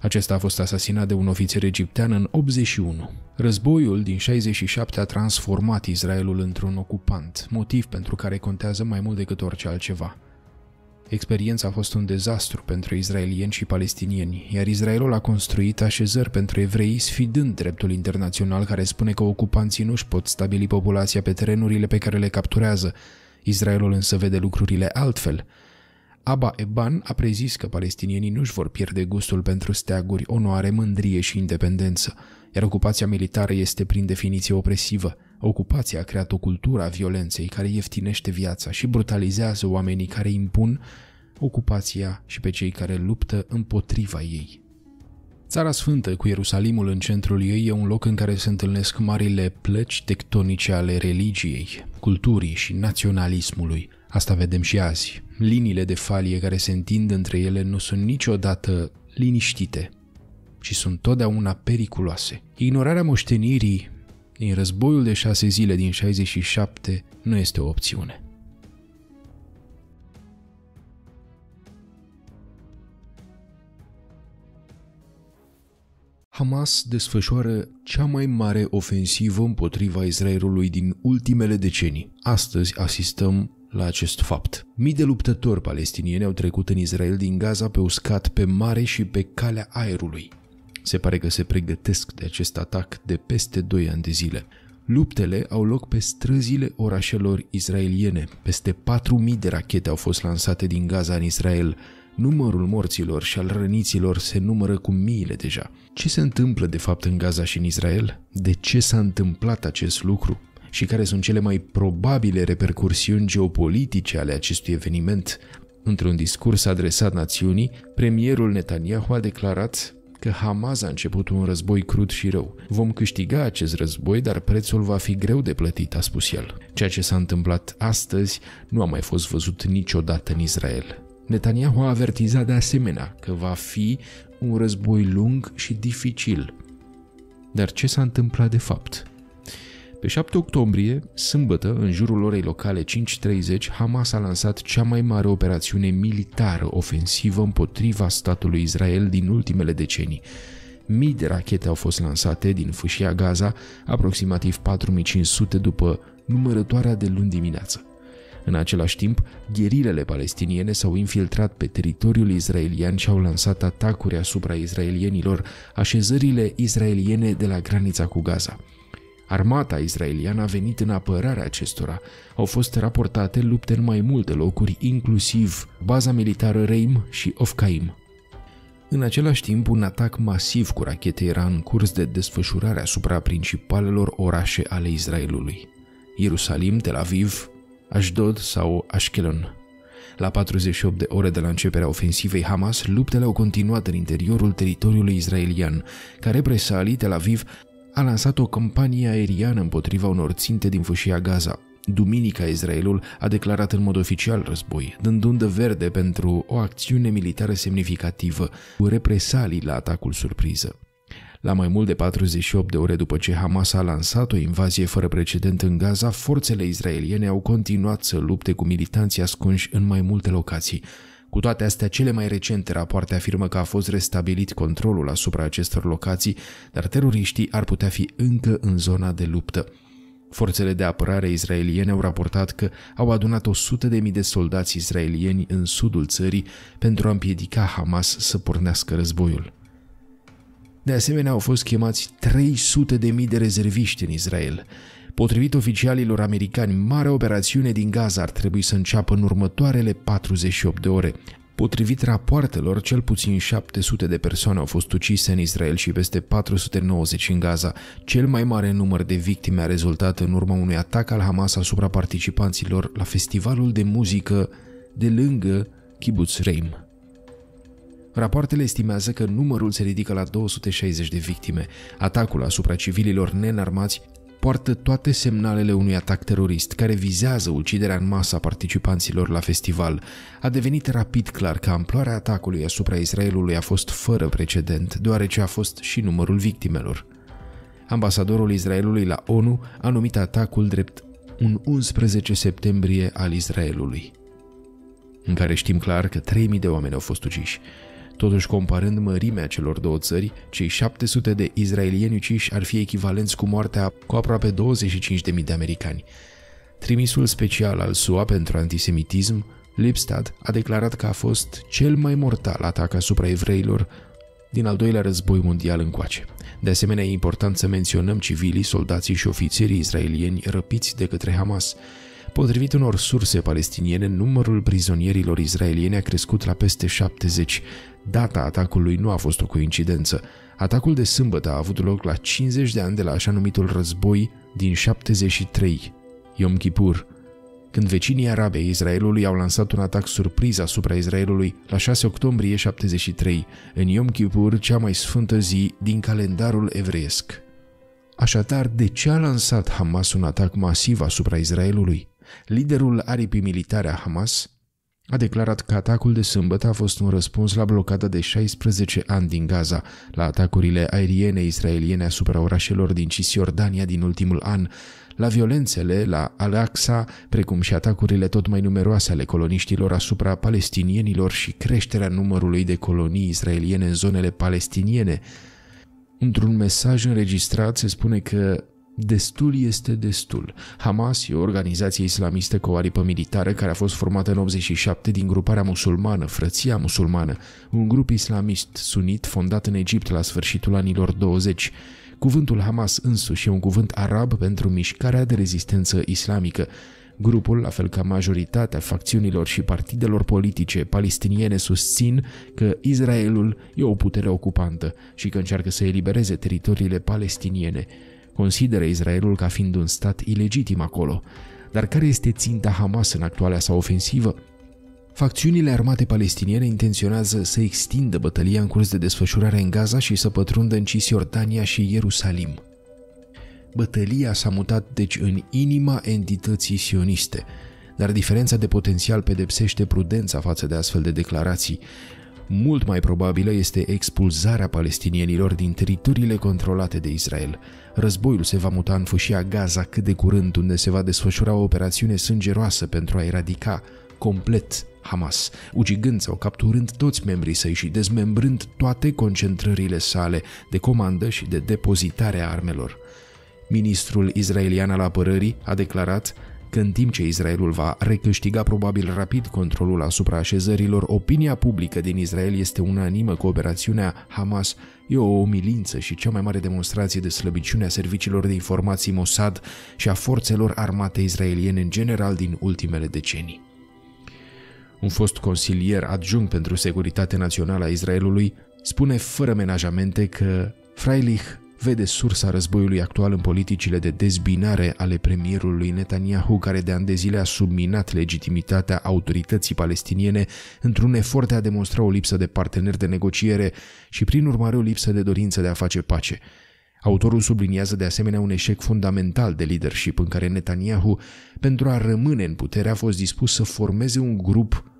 Acesta a fost asasinat de un ofițer egiptean în 81. Războiul din 67 a transformat Israelul într-un ocupant, motiv pentru care contează mai mult decât orice altceva. Experiența a fost un dezastru pentru israelieni și palestinieni, iar Israelul a construit așezări pentru evrei, sfidând dreptul internațional care spune că ocupanții nu-și pot stabili populația pe terenurile pe care le capturează. Israelul însă vede lucrurile altfel. Abba Eban a prezis că palestinienii nu-și vor pierde gustul pentru steaguri, onoare, mândrie și independență, iar ocupația militară este prin definiție opresivă – Ocupația a creat o cultură a violenței care ieftinește viața și brutalizează oamenii care impun ocupația și pe cei care luptă împotriva ei. Țara Sfântă cu Ierusalimul în centrul ei e un loc în care se întâlnesc marile plăci tectonice ale religiei, culturii și naționalismului. Asta vedem și azi. Liniile de falie care se întind între ele nu sunt niciodată liniștite, ci sunt totdeauna periculoase. Ignorarea moștenirii din războiul de șase zile din 67 nu este o opțiune. Hamas desfășoară cea mai mare ofensivă împotriva Israelului din ultimele decenii. Astăzi asistăm la acest fapt. Mii de luptători palestinieni au trecut în Israel din Gaza pe uscat, pe mare și pe calea aerului. Se pare că se pregătesc de acest atac de peste 2 ani de zile. Luptele au loc pe străzile orașelor israeliene. Peste 4.000 de rachete au fost lansate din Gaza în Israel. Numărul morților și al răniților se numără cu miile deja. Ce se întâmplă de fapt în Gaza și în Israel? De ce s-a întâmplat acest lucru? Și care sunt cele mai probabile repercursiuni geopolitice ale acestui eveniment? Într-un discurs adresat națiunii, premierul Netanyahu a declarat că Hamas a început un război crud și rău. Vom câștiga acest război, dar prețul va fi greu de plătit, a spus el. Ceea ce s-a întâmplat astăzi nu a mai fost văzut niciodată în Israel. Netanyahu a avertizat de asemenea că va fi un război lung și dificil. Dar ce s-a întâmplat de fapt? Pe 7 octombrie, sâmbătă, în jurul orei locale 5.30, Hamas a lansat cea mai mare operațiune militară ofensivă împotriva statului Israel din ultimele decenii. Mii de rachete au fost lansate din fâșia Gaza, aproximativ 4500 după numărătoarea de luni dimineață. În același timp, gherilele palestiniene s-au infiltrat pe teritoriul israelian și au lansat atacuri asupra israelienilor, așezările israeliene de la granița cu Gaza – Armata israeliană a venit în apărarea acestora. Au fost raportate lupte în mai multe locuri, inclusiv baza militară Reim și Ofkaim. În același timp, un atac masiv cu rachete era în curs de desfășurare asupra principalelor orașe ale Israelului. Ierusalim, Tel Aviv, Ashdod sau Ashkelon. La 48 de ore de la începerea ofensivei Hamas, luptele au continuat în interiorul teritoriului israelian. care represalii, Tel Aviv a lansat o campanie aeriană împotriva unor ținte din fâșia Gaza. Duminica, Israelul a declarat în mod oficial război, dând undă verde pentru o acțiune militară semnificativă, cu represalii la atacul surpriză. La mai mult de 48 de ore după ce Hamas a lansat o invazie fără precedent în Gaza, forțele israeliene au continuat să lupte cu militanții ascunși în mai multe locații, cu toate astea, cele mai recente rapoarte afirmă că a fost restabilit controlul asupra acestor locații, dar teroriștii ar putea fi încă în zona de luptă. Forțele de apărare israeliene au raportat că au adunat 100.000 de soldați israelieni în sudul țării pentru a împiedica Hamas să pornească războiul. De asemenea, au fost chemați 300.000 de rezerviști în Israel. Potrivit oficialilor americani, marea operațiune din Gaza ar trebui să înceapă în următoarele 48 de ore. Potrivit rapoartelor, cel puțin 700 de persoane au fost ucise în Israel și peste 490 în Gaza. Cel mai mare număr de victime a rezultat în urma unui atac al Hamas asupra participanților la festivalul de muzică de lângă Kibbutz Reim. Rapoartele estimează că numărul se ridică la 260 de victime. Atacul asupra civililor nenarmați poartă toate semnalele unui atac terorist care vizează uciderea în masă a participanților la festival. A devenit rapid clar că amploarea atacului asupra Israelului a fost fără precedent, deoarece a fost și numărul victimelor. Ambasadorul Israelului la ONU a numit atacul drept un 11 septembrie al Israelului, în care știm clar că 3000 de oameni au fost uciși, Totuși, comparând mărimea celor două țări, cei 700 de izraelieni uciși ar fi echivalenți cu moartea cu aproape 25.000 de americani. Trimisul special al SUA pentru antisemitism, Lipstadt, a declarat că a fost cel mai mortal atac asupra evreilor din al doilea război mondial încoace. De asemenea, e important să menționăm civilii, soldații și ofițerii israelieni răpiți de către Hamas. Potrivit unor surse palestiniene, numărul prizonierilor izraelieni a crescut la peste 70. Data atacului nu a fost o coincidență. Atacul de sâmbătă a avut loc la 50 de ani de la așa numitul război din 73, Yom Kippur, când vecinii arabe ai Israelului au lansat un atac surpriză asupra Israelului la 6 octombrie 73, în Yom Kippur, cea mai sfântă zi din calendarul evreiesc. Așadar, de ce a lansat Hamas un atac masiv asupra Israelului? Liderul aripii militare a Hamas a declarat că atacul de sâmbătă a fost un răspuns la blocada de 16 ani din Gaza, la atacurile aeriene israeliene asupra orașelor din Cisjordania din ultimul an, la violențele la Al-Aqsa, precum și atacurile tot mai numeroase ale coloniștilor asupra palestinienilor și creșterea numărului de colonii israeliene în zonele palestiniene. Într-un mesaj înregistrat se spune că Destul este destul. Hamas e o organizație islamistă cu o aripă militară care a fost formată în 87 din gruparea musulmană, Frăția Musulmană, un grup islamist sunit fondat în Egipt la sfârșitul anilor 20. Cuvântul Hamas însuși e un cuvânt arab pentru mișcarea de rezistență islamică. Grupul, la fel ca majoritatea facțiunilor și partidelor politice palestiniene, susțin că Israelul e o putere ocupantă și că încearcă să elibereze teritoriile palestiniene consideră Israelul ca fiind un stat ilegitim acolo. Dar care este ținta Hamas în actuala sa ofensivă? Facțiunile armate palestiniene intenționează să extindă bătălia în curs de desfășurare în Gaza și să pătrundă în Cisjordania și Ierusalim. Bătălia s-a mutat deci în inima entității sioniste, dar diferența de potențial pedepsește prudența față de astfel de declarații mult mai probabilă este expulzarea palestinienilor din teritoriile controlate de Israel. Războiul se va muta în fâșia Gaza cât de curând, unde se va desfășura o operațiune sângeroasă pentru a eradica complet Hamas, ucigând sau capturând toți membrii săi și dezmembrând toate concentrările sale de comandă și de depozitare a armelor. Ministrul israelian al apărării a declarat că în timp ce Israelul va recâștiga probabil rapid controlul asupra așezărilor, opinia publică din Israel este unanimă că operațiunea Hamas e o omilință și cea mai mare demonstrație de slăbiciune a serviciilor de informații Mossad și a forțelor armate israeliene în general din ultimele decenii un fost consilier adjunct pentru securitatea națională a Israelului, spune fără menajamente că Freilich vede sursa războiului actual în politicile de dezbinare ale premierului Netanyahu, care de ani de zile a subminat legitimitatea autorității palestiniene într-un efort de a demonstra o lipsă de partener de negociere și, prin urmare, o lipsă de dorință de a face pace. Autorul subliniază de asemenea un eșec fundamental de leadership în care Netanyahu, pentru a rămâne în putere, a fost dispus să formeze un grup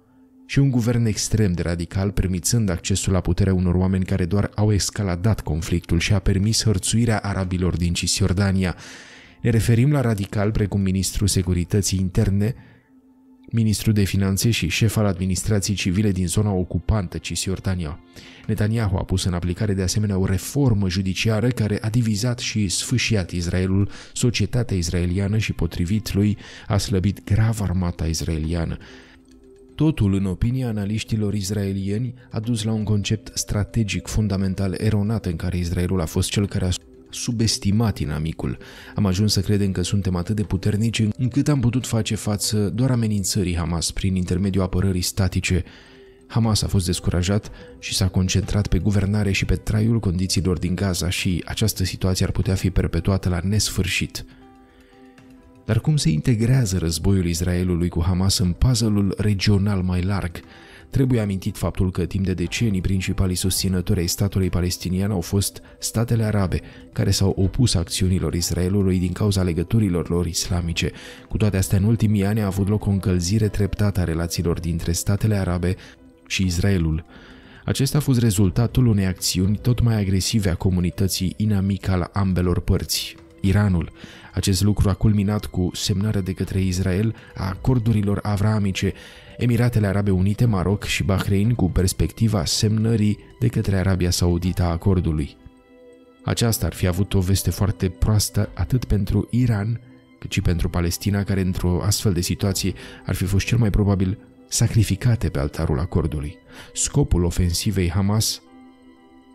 și un guvern extrem de radical, permițând accesul la puterea unor oameni care doar au escaladat conflictul și a permis hărțuirea arabilor din Cisjordania. Ne referim la radical precum ministrul securității interne, ministrul de finanțe și șef al administrației civile din zona ocupantă Cisjordania. Netanyahu a pus în aplicare de asemenea o reformă judiciară care a divizat și sfâșiat Israelul, societatea israeliană și potrivit lui a slăbit grav armata israeliană. Totul, în opinia analiștilor izraelieni, a dus la un concept strategic fundamental eronat în care Israelul a fost cel care a subestimat inamicul. Am ajuns să credem că suntem atât de puternici încât am putut face față doar amenințării Hamas prin intermediul apărării statice. Hamas a fost descurajat și s-a concentrat pe guvernare și pe traiul condițiilor din Gaza și această situație ar putea fi perpetuată la nesfârșit. Dar cum se integrează războiul Israelului cu Hamas în puzzle-ul regional mai larg? Trebuie amintit faptul că timp de decenii principalii susținători ai statului palestinian au fost statele arabe, care s-au opus acțiunilor Israelului din cauza legăturilor lor islamice. Cu toate astea, în ultimii ani a avut loc o încălzire treptată a relațiilor dintre statele arabe și Israelul. Acesta a fost rezultatul unei acțiuni tot mai agresive a comunității inamic al ambelor părți, Iranul, acest lucru a culminat cu semnarea de către Israel a acordurilor avramice, Emiratele Arabe Unite, Maroc și Bahrein cu perspectiva semnării de către Arabia Saudită a acordului. Aceasta ar fi avut o veste foarte proastă atât pentru Iran, cât și pentru Palestina, care într-o astfel de situație ar fi fost cel mai probabil sacrificate pe altarul acordului. Scopul ofensivei Hamas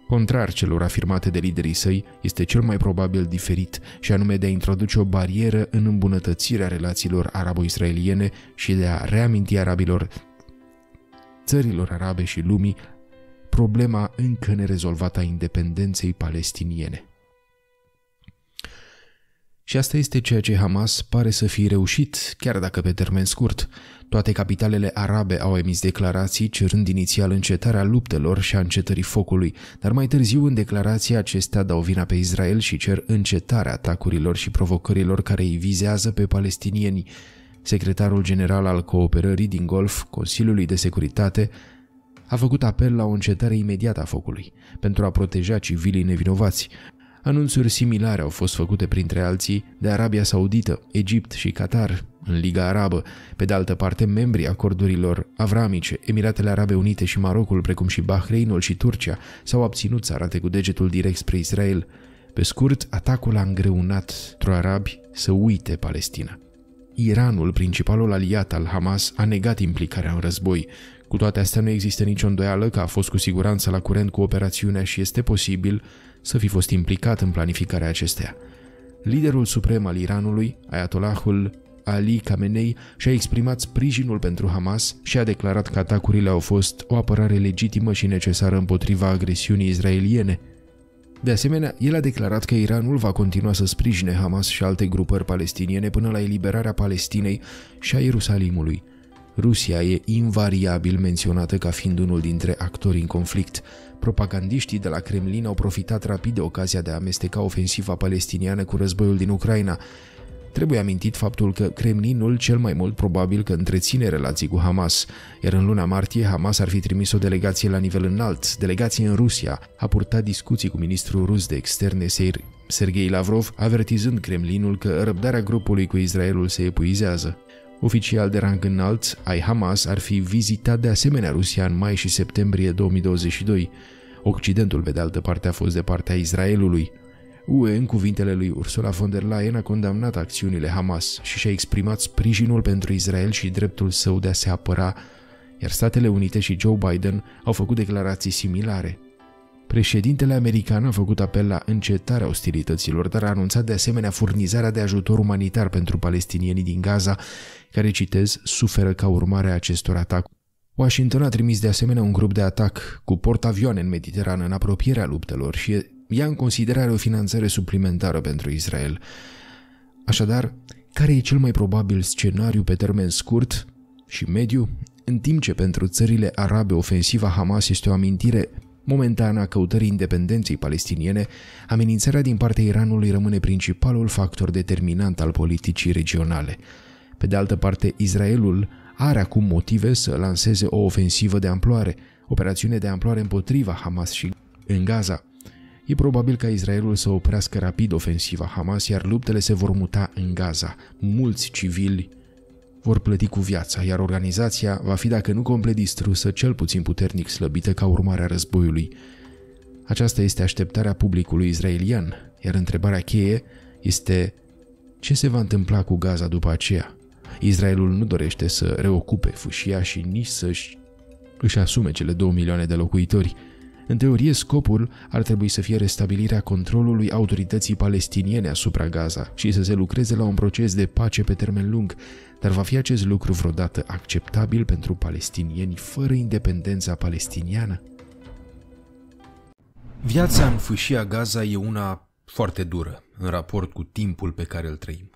Contrar celor afirmate de liderii săi, este cel mai probabil diferit, și anume de a introduce o barieră în îmbunătățirea relațiilor arabo-israeliene și de a reaminti arabilor, țărilor arabe și lumii, problema încă nerezolvată a independenței palestiniene. Și asta este ceea ce Hamas pare să fi reușit, chiar dacă pe termen scurt, toate capitalele arabe au emis declarații cerând inițial încetarea luptelor și a încetării focului, dar mai târziu în declarații acestea dau vina pe Israel și cer încetarea atacurilor și provocărilor care îi vizează pe palestinieni. Secretarul general al cooperării din Golf, Consiliului de Securitate, a făcut apel la o încetare imediată a focului, pentru a proteja civilii nevinovați. Anunțuri similare au fost făcute printre alții de Arabia Saudită, Egipt și Qatar, în Liga Arabă. Pe de altă parte, membrii acordurilor avramice, Emiratele Arabe Unite și Marocul, precum și Bahreinul și Turcia, s-au abținut să arate cu degetul direct spre Israel. Pe scurt, atacul a îngreunat pro-arabi să uite Palestina. Iranul, principalul aliat al Hamas, a negat implicarea în război. Cu toate astea nu există nicio îndoială că a fost cu siguranță la curent cu operațiunea și este posibil să fi fost implicat în planificarea acesteia. Liderul suprem al Iranului, Ayatollahul Ali Khamenei și-a exprimat sprijinul pentru Hamas și a declarat că atacurile au fost o apărare legitimă și necesară împotriva agresiunii israeliene. De asemenea, el a declarat că Iranul va continua să sprijine Hamas și alte grupări palestiniene până la eliberarea Palestinei și a Ierusalimului. Rusia e invariabil menționată ca fiind unul dintre actorii în conflict. Propagandiștii de la Kremlin au profitat rapid de ocazia de a amesteca ofensiva palestiniană cu războiul din Ucraina, Trebuie amintit faptul că Kremlinul cel mai mult probabil că întreține relații cu Hamas, iar în luna martie Hamas ar fi trimis o delegație la nivel înalt, delegație în Rusia, a purtat discuții cu ministrul rus de externe Sergei Lavrov, avertizând Kremlinul că răbdarea grupului cu Israelul se epuizează. Oficial de rang înalt ai Hamas ar fi vizitat de asemenea Rusia în mai și septembrie 2022. Occidentul, pe de altă parte, a fost de partea Israelului, UE, în cuvintele lui Ursula von der Leyen, a condamnat acțiunile Hamas și și-a exprimat sprijinul pentru Israel și dreptul său de a se apăra, iar Statele Unite și Joe Biden au făcut declarații similare. Președintele american a făcut apel la încetarea ostilităților, dar a anunțat de asemenea furnizarea de ajutor umanitar pentru palestinienii din Gaza, care, citez, suferă ca urmare a acestor atacuri. Washington a trimis de asemenea un grup de atac cu portavioane în Mediterană în apropierea luptelor și ia în considerare o finanțare suplimentară pentru Israel. Așadar, care e cel mai probabil scenariu pe termen scurt și mediu, în timp ce pentru țările arabe ofensiva Hamas este o amintire momentană a căutării independenței palestiniene, amenințarea din partea Iranului rămâne principalul factor determinant al politicii regionale. Pe de altă parte, Israelul are acum motive să lanseze o ofensivă de amploare, operațiune de amploare împotriva Hamas și în Gaza, E probabil ca Israelul să oprească rapid ofensiva Hamas, iar luptele se vor muta în Gaza. Mulți civili vor plăti cu viața, iar organizația va fi, dacă nu complet distrusă, cel puțin puternic slăbită ca urmare a războiului. Aceasta este așteptarea publicului israelian, iar întrebarea cheie este ce se va întâmpla cu Gaza după aceea. Israelul nu dorește să reocupe fâșia și nici să-și își asume cele două milioane de locuitori – în teorie, scopul ar trebui să fie restabilirea controlului autorității palestiniene asupra Gaza și să se lucreze la un proces de pace pe termen lung, dar va fi acest lucru vreodată acceptabil pentru palestinieni fără independența palestiniană? Viața în fâșia Gaza e una foarte dură în raport cu timpul pe care îl trăim.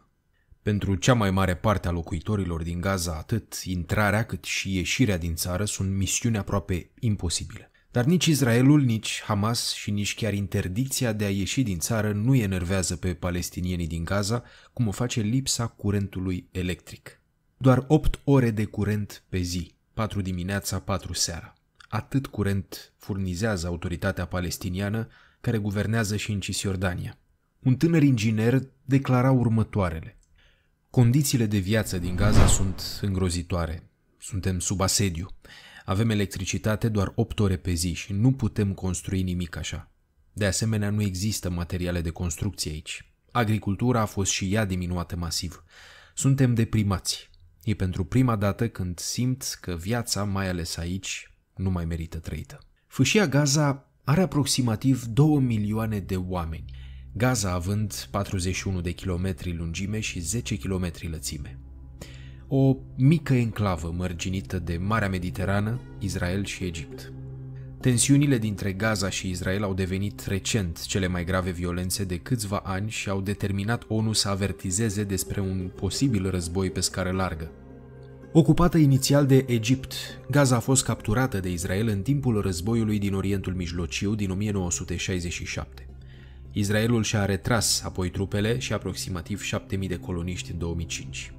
Pentru cea mai mare parte a locuitorilor din Gaza, atât intrarea cât și ieșirea din țară sunt misiuni aproape imposibile. Dar nici Israelul, nici Hamas și nici chiar interdicția de a ieși din țară nu enervează pe palestinienii din Gaza, cum o face lipsa curentului electric. Doar 8 ore de curent pe zi, 4 dimineața, 4 seara. Atât curent furnizează autoritatea palestiniană care guvernează și în Cisjordania. Un tânăr inginer declara următoarele. Condițiile de viață din Gaza sunt îngrozitoare. Suntem sub asediu. Avem electricitate doar 8 ore pe zi și nu putem construi nimic așa. De asemenea, nu există materiale de construcție aici. Agricultura a fost și ea diminuată masiv. Suntem deprimați. E pentru prima dată când simt că viața, mai ales aici, nu mai merită trăită. Fâșia Gaza are aproximativ 2 milioane de oameni, Gaza având 41 de kilometri lungime și 10 kilometri lățime o mică enclavă mărginită de Marea Mediterană, Israel și Egipt. Tensiunile dintre Gaza și Israel au devenit recent cele mai grave violențe de câțiva ani și au determinat ONU să avertizeze despre un posibil război pe scară largă. Ocupată inițial de Egipt, Gaza a fost capturată de Israel în timpul războiului din Orientul Mijlociu din 1967. Israelul și-a retras apoi trupele și aproximativ 7.000 de coloniști în 2005.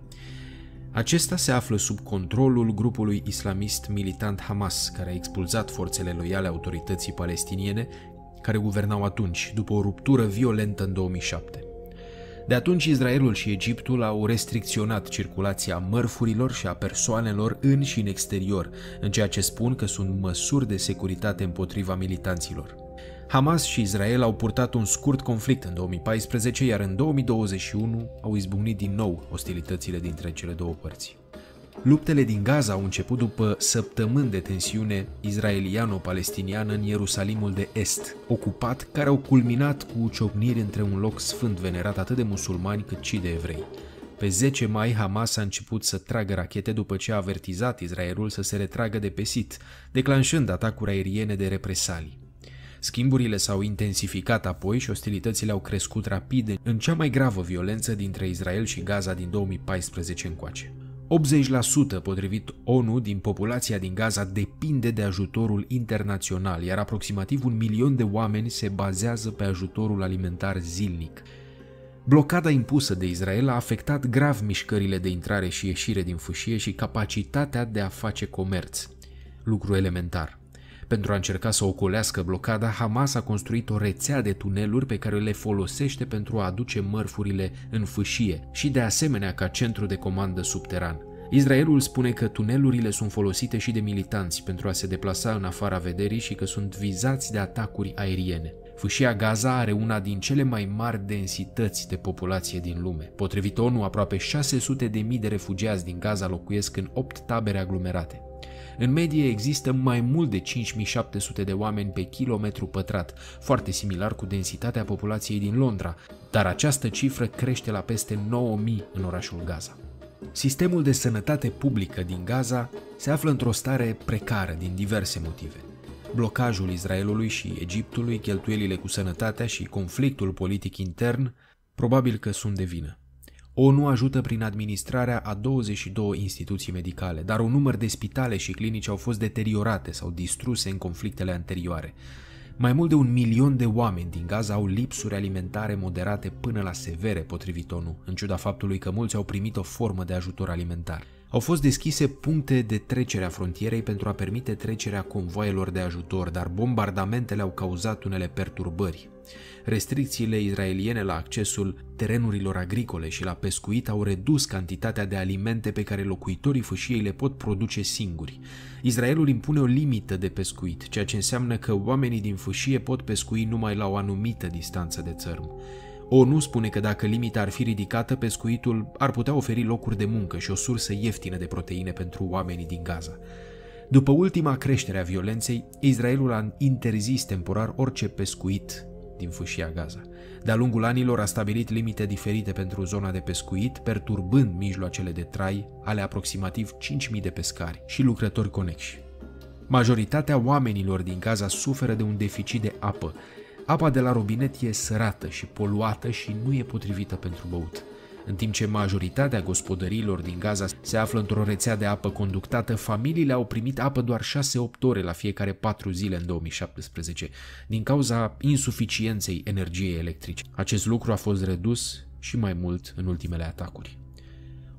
Acesta se află sub controlul grupului islamist militant Hamas, care a expulzat forțele loiale autorității palestiniene care guvernau atunci, după o ruptură violentă în 2007. De atunci, Israelul și Egiptul au restricționat circulația mărfurilor și a persoanelor în și în exterior, în ceea ce spun că sunt măsuri de securitate împotriva militanților. Hamas și Israel au purtat un scurt conflict în 2014, iar în 2021 au izbucnit din nou ostilitățile dintre cele două părți. Luptele din Gaza au început după săptămâni de tensiune israeliano-palestiniană în Ierusalimul de Est, ocupat, care au culminat cu ciocniri între un loc sfânt venerat atât de musulmani cât și de evrei. Pe 10 mai, Hamas a început să tragă rachete după ce a avertizat Israelul să se retragă de pe sit, declanșând atacuri aeriene de represalii. Schimburile s-au intensificat apoi și ostilitățile au crescut rapid în cea mai gravă violență dintre Israel și Gaza din 2014 încoace. 80% potrivit ONU din populația din Gaza depinde de ajutorul internațional, iar aproximativ un milion de oameni se bazează pe ajutorul alimentar zilnic. Blocada impusă de Israel a afectat grav mișcările de intrare și ieșire din fâșie și capacitatea de a face comerț, lucru elementar. Pentru a încerca să ocolească blocada, Hamas a construit o rețea de tuneluri pe care le folosește pentru a aduce mărfurile în fâșie și de asemenea ca centru de comandă subteran. Israelul spune că tunelurile sunt folosite și de militanți pentru a se deplasa în afara vederii și că sunt vizați de atacuri aeriene. Fâșia Gaza are una din cele mai mari densități de populație din lume. Potrivit ONU, aproape 600.000 de mii de refugiați din Gaza locuiesc în 8 tabere aglomerate. În medie există mai mult de 5700 de oameni pe kilometru pătrat, foarte similar cu densitatea populației din Londra, dar această cifră crește la peste 9000 în orașul Gaza. Sistemul de sănătate publică din Gaza se află într-o stare precară din diverse motive – blocajul Israelului și Egiptului, cheltuielile cu sănătatea și conflictul politic intern, probabil că sunt de vină. ONU ajută prin administrarea a 22 instituții medicale, dar un număr de spitale și clinici au fost deteriorate sau distruse în conflictele anterioare. Mai mult de un milion de oameni din Gaza au lipsuri alimentare moderate până la severe, potrivit ONU, în ciuda faptului că mulți au primit o formă de ajutor alimentar. Au fost deschise puncte de trecere a frontierei pentru a permite trecerea convoaielor de ajutor, dar bombardamentele au cauzat unele perturbări, restricțiile israeliene la accesul terenurilor agricole și la pescuit au redus cantitatea de alimente pe care locuitorii fâșiei le pot produce singuri. Israelul impune o limită de pescuit, ceea ce înseamnă că oamenii din fâșie pot pescui numai la o anumită distanță de țărm. ONU spune că dacă limita ar fi ridicată, pescuitul ar putea oferi locuri de muncă și o sursă ieftină de proteine pentru oamenii din Gaza. După ultima creștere a violenței, Israelul a interzis temporar orice pescuit din fâșia Gaza. De-a lungul anilor a stabilit limite diferite pentru zona de pescuit, perturbând mijloacele de trai ale aproximativ 5.000 de pescari și lucrători conexi. Majoritatea oamenilor din Gaza suferă de un deficit de apă. Apa de la robinet e sărată și poluată și nu e potrivită pentru băut. În timp ce majoritatea gospodăriilor din Gaza se află într-o rețea de apă conductată, familiile au primit apă doar 6-8 ore la fiecare 4 zile în 2017, din cauza insuficienței energiei electrice. Acest lucru a fost redus și mai mult în ultimele atacuri.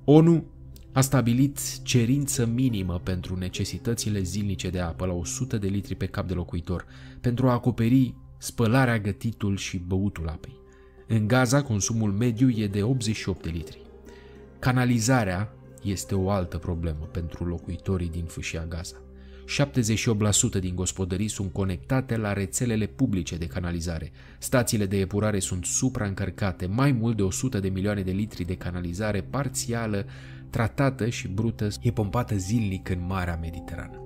ONU a stabilit cerință minimă pentru necesitățile zilnice de apă la 100 de litri pe cap de locuitor pentru a acoperi spălarea, gătitul și băutul apei. În Gaza, consumul mediu e de 88 de litri. Canalizarea este o altă problemă pentru locuitorii din fâșia Gaza. 78% din gospodării sunt conectate la rețelele publice de canalizare. Stațiile de epurare sunt supraîncărcate, mai mult de 100 de milioane de litri de canalizare parțială, tratată și brută e pompată zilnic în Marea Mediterană.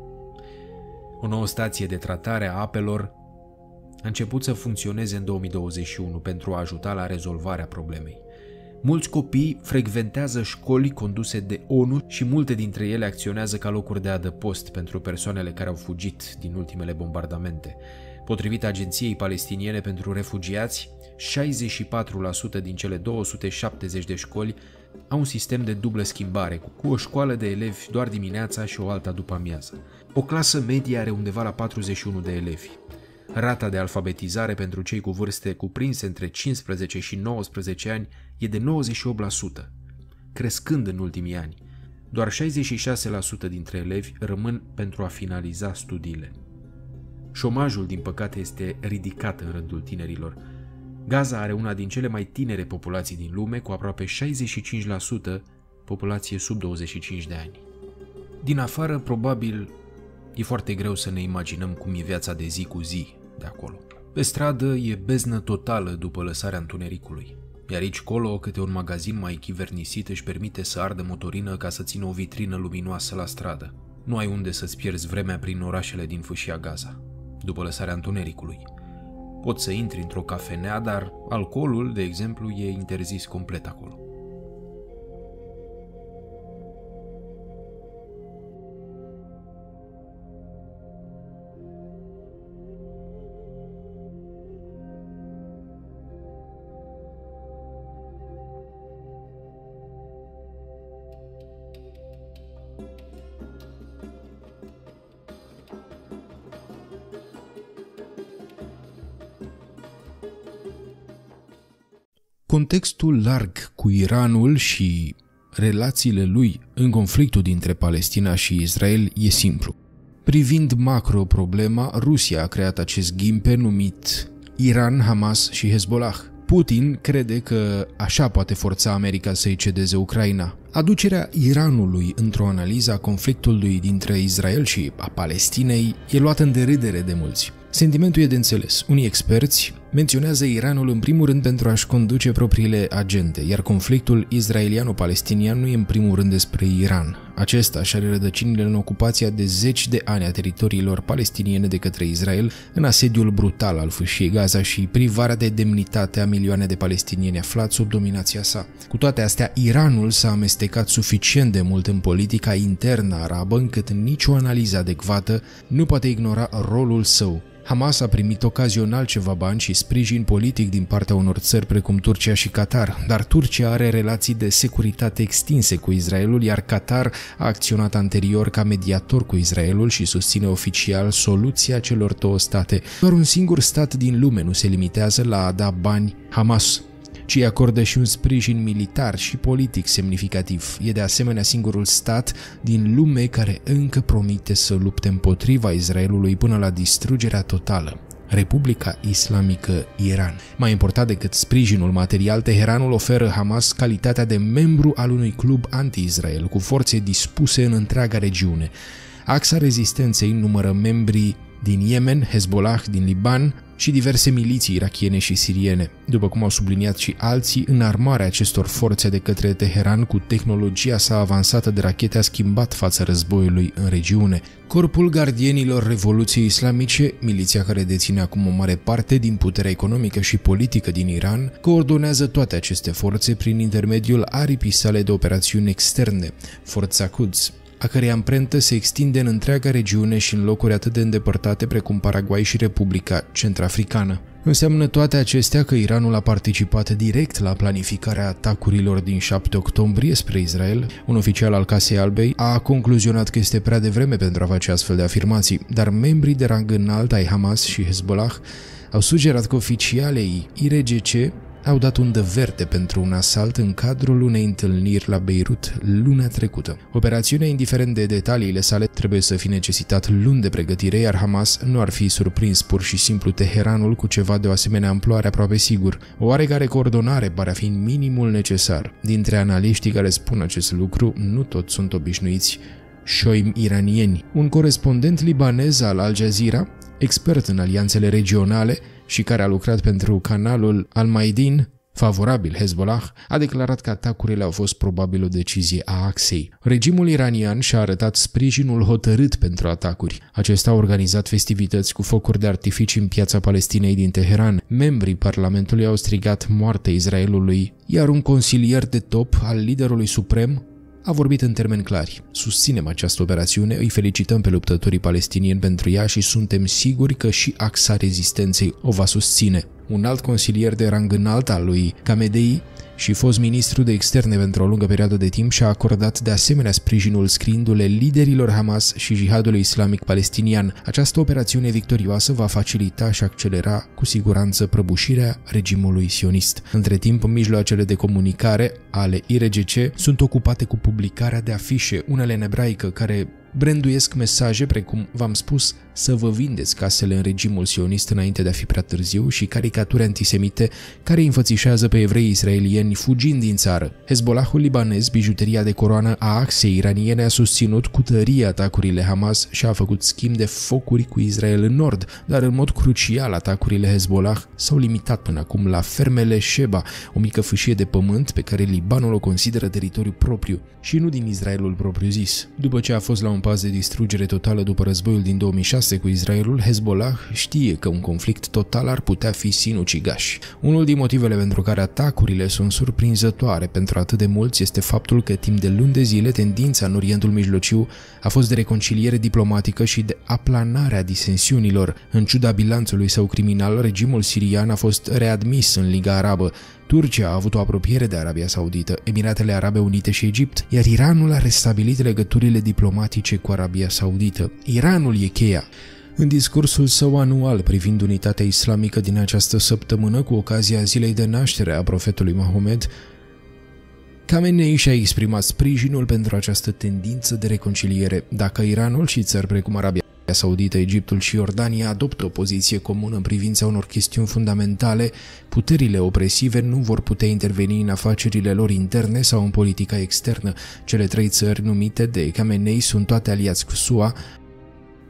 O nouă stație de tratare a apelor a început să funcționeze în 2021 pentru a ajuta la rezolvarea problemei. Mulți copii frecventează școli conduse de ONU și multe dintre ele acționează ca locuri de adăpost pentru persoanele care au fugit din ultimele bombardamente. Potrivit Agenției Palestiniene pentru Refugiați, 64% din cele 270 de școli au un sistem de dublă schimbare, cu o școală de elevi doar dimineața și o alta după amiază. O clasă medie are undeva la 41 de elevi. Rata de alfabetizare pentru cei cu vârste cuprinse între 15 și 19 ani e de 98%, crescând în ultimii ani. Doar 66% dintre elevi rămân pentru a finaliza studiile. Șomajul, din păcate, este ridicat în rândul tinerilor. Gaza are una din cele mai tinere populații din lume, cu aproape 65% populație sub 25 de ani. Din afară, probabil, e foarte greu să ne imaginăm cum e viața de zi cu zi de acolo. Pe stradă e beznă totală după lăsarea întunericului, iar aici colo câte un magazin mai chivernisit își permite să ardă motorină ca să țină o vitrină luminoasă la stradă. Nu ai unde să-ți pierzi vremea prin orașele din fâșia Gaza, după lăsarea întunericului. Poți să intri într-o cafenea, dar alcoolul, de exemplu, e interzis complet acolo. contextul larg cu Iranul și relațiile lui în conflictul dintre Palestina și Israel e simplu. Privind macro problema, Rusia a creat acest ghimpe numit Iran, Hamas și Hezbollah. Putin crede că așa poate forța America să-i cedeze Ucraina. Aducerea Iranului într-o analiză a conflictului dintre Israel și a Palestinei e luată în deridere de mulți. Sentimentul e de înțeles. Unii experți menționează Iranul în primul rând pentru a-și conduce propriile agende, iar conflictul israeliano-palestinian nu e în primul rând despre Iran, acesta și-are rădăcinile în ocupația de zeci de ani a teritoriilor palestiniene de către Israel, în asediul brutal al fâșiei Gaza și privarea de demnitate a milioane de palestinieni aflați sub dominația sa. Cu toate astea, Iranul s-a amestecat suficient de mult în politica internă arabă încât nicio analiză adecvată nu poate ignora rolul său Hamas a primit ocazional ceva bani și sprijin politic din partea unor țări precum Turcia și Qatar, dar Turcia are relații de securitate extinse cu Israelul, iar Qatar a acționat anterior ca mediator cu Israelul și susține oficial soluția celor două state. Doar un singur stat din lume nu se limitează la a da bani Hamas, ci acordă și un sprijin militar și politic semnificativ. E de asemenea singurul stat din lume care încă promite să lupte împotriva Israelului până la distrugerea totală. Republica Islamică Iran. Mai important decât sprijinul material, Teheranul oferă Hamas calitatea de membru al unui club anti-Israel, cu forțe dispuse în întreaga regiune. Axa rezistenței numără membrii din Yemen, Hezbollah din Liban, și diverse miliții irachiene și siriene, după cum au subliniat și alții, înarmarea acestor forțe de către Teheran cu tehnologia sa avansată de rachete a schimbat fața războiului în regiune. Corpul gardienilor Revoluției Islamice, miliția care deține acum o mare parte din puterea economică și politică din Iran, coordonează toate aceste forțe prin intermediul aripii sale de operațiuni externe, Forța Quds, a cărei amprentă se extinde în întreaga regiune și în locuri atât de îndepărtate precum Paraguay și Republica Centrafricană. Înseamnă toate acestea că Iranul a participat direct la planificarea atacurilor din 7 octombrie spre Israel. Un oficial al Casei Albei a concluzionat că este prea devreme pentru a face astfel de afirmații, dar membrii de rang înalt ai Hamas și Hezbollah au sugerat că oficialei IRGC au dat undă verde pentru un asalt în cadrul unei întâlniri la Beirut luna trecută. Operațiunea, indiferent de detaliile sale, trebuie să fi necesitat luni de pregătire, iar Hamas nu ar fi surprins pur și simplu Teheranul cu ceva de o asemenea amploare aproape sigur. O oarecare coordonare pare a fi minimul necesar. Dintre analiștii care spun acest lucru, nu toți sunt obișnuiți șoim iranieni. Un corespondent libanez al Al Jazeera, expert în alianțele regionale, și care a lucrat pentru canalul Al-Maidin, favorabil Hezbollah, a declarat că atacurile au fost probabil o decizie a axei. Regimul iranian și-a arătat sprijinul hotărât pentru atacuri. Acesta a organizat festivități cu focuri de artificii în piața Palestinei din Teheran. Membrii Parlamentului au strigat moartea Israelului, iar un consilier de top al liderului suprem, a vorbit în termeni clari. Susținem această operațiune, îi felicităm pe luptătorii palestinieni pentru ea și suntem siguri că și axa rezistenței o va susține. Un alt consilier de rang înalt al lui Kamedei și fost ministru de externe pentru o lungă perioadă de timp și-a acordat de asemenea sprijinul scriindu-le liderilor Hamas și jihadului islamic palestinian. Această operațiune victorioasă va facilita și accelera cu siguranță prăbușirea regimului sionist. Între timp, mijloacele de comunicare ale IRGC sunt ocupate cu publicarea de afișe, unele în ebraică, care branduiesc mesaje precum, v-am spus, să vă vindeți casele în regimul sionist înainte de a fi prea târziu și caricaturi antisemite care înfățișează pe evrei israelieni fugind din țară. Hezbollahul libanez, bijuteria de coroană a axei iraniene, a susținut cu tărie atacurile Hamas și a făcut schimb de focuri cu Israel în nord, dar în mod crucial atacurile Hezbollah s-au limitat până acum la fermele Sheba, o mică fâșie de pământ pe care Libanul o consideră teritoriu propriu și nu din Israelul propriu-zis. După ce a fost la un un pas de distrugere totală după războiul din 2006 cu Israelul, Hezbollah știe că un conflict total ar putea fi sinucigaș. Unul din motivele pentru care atacurile sunt surprinzătoare pentru atât de mulți este faptul că timp de luni de zile tendința în Orientul Mijlociu a fost de reconciliere diplomatică și de aplanarea disensiunilor. În ciuda bilanțului său criminal, regimul sirian a fost readmis în Liga Arabă, Turcia a avut o apropiere de Arabia Saudită, Emiratele Arabe Unite și Egipt, iar Iranul a restabilit legăturile diplomatice cu Arabia Saudită. Iranul e cheia. În discursul său anual privind unitatea islamică din această săptămână cu ocazia zilei de naștere a profetului Mahomed, Khamenei și-a exprimat sprijinul pentru această tendință de reconciliere dacă Iranul și țări precum Arabia Saudită, Egiptul și Iordania adoptă o poziție comună în privința unor chestiuni fundamentale, puterile opresive nu vor putea interveni în afacerile lor interne sau în politica externă. Cele trei țări numite de Khamenei sunt toate aliați cu SUA,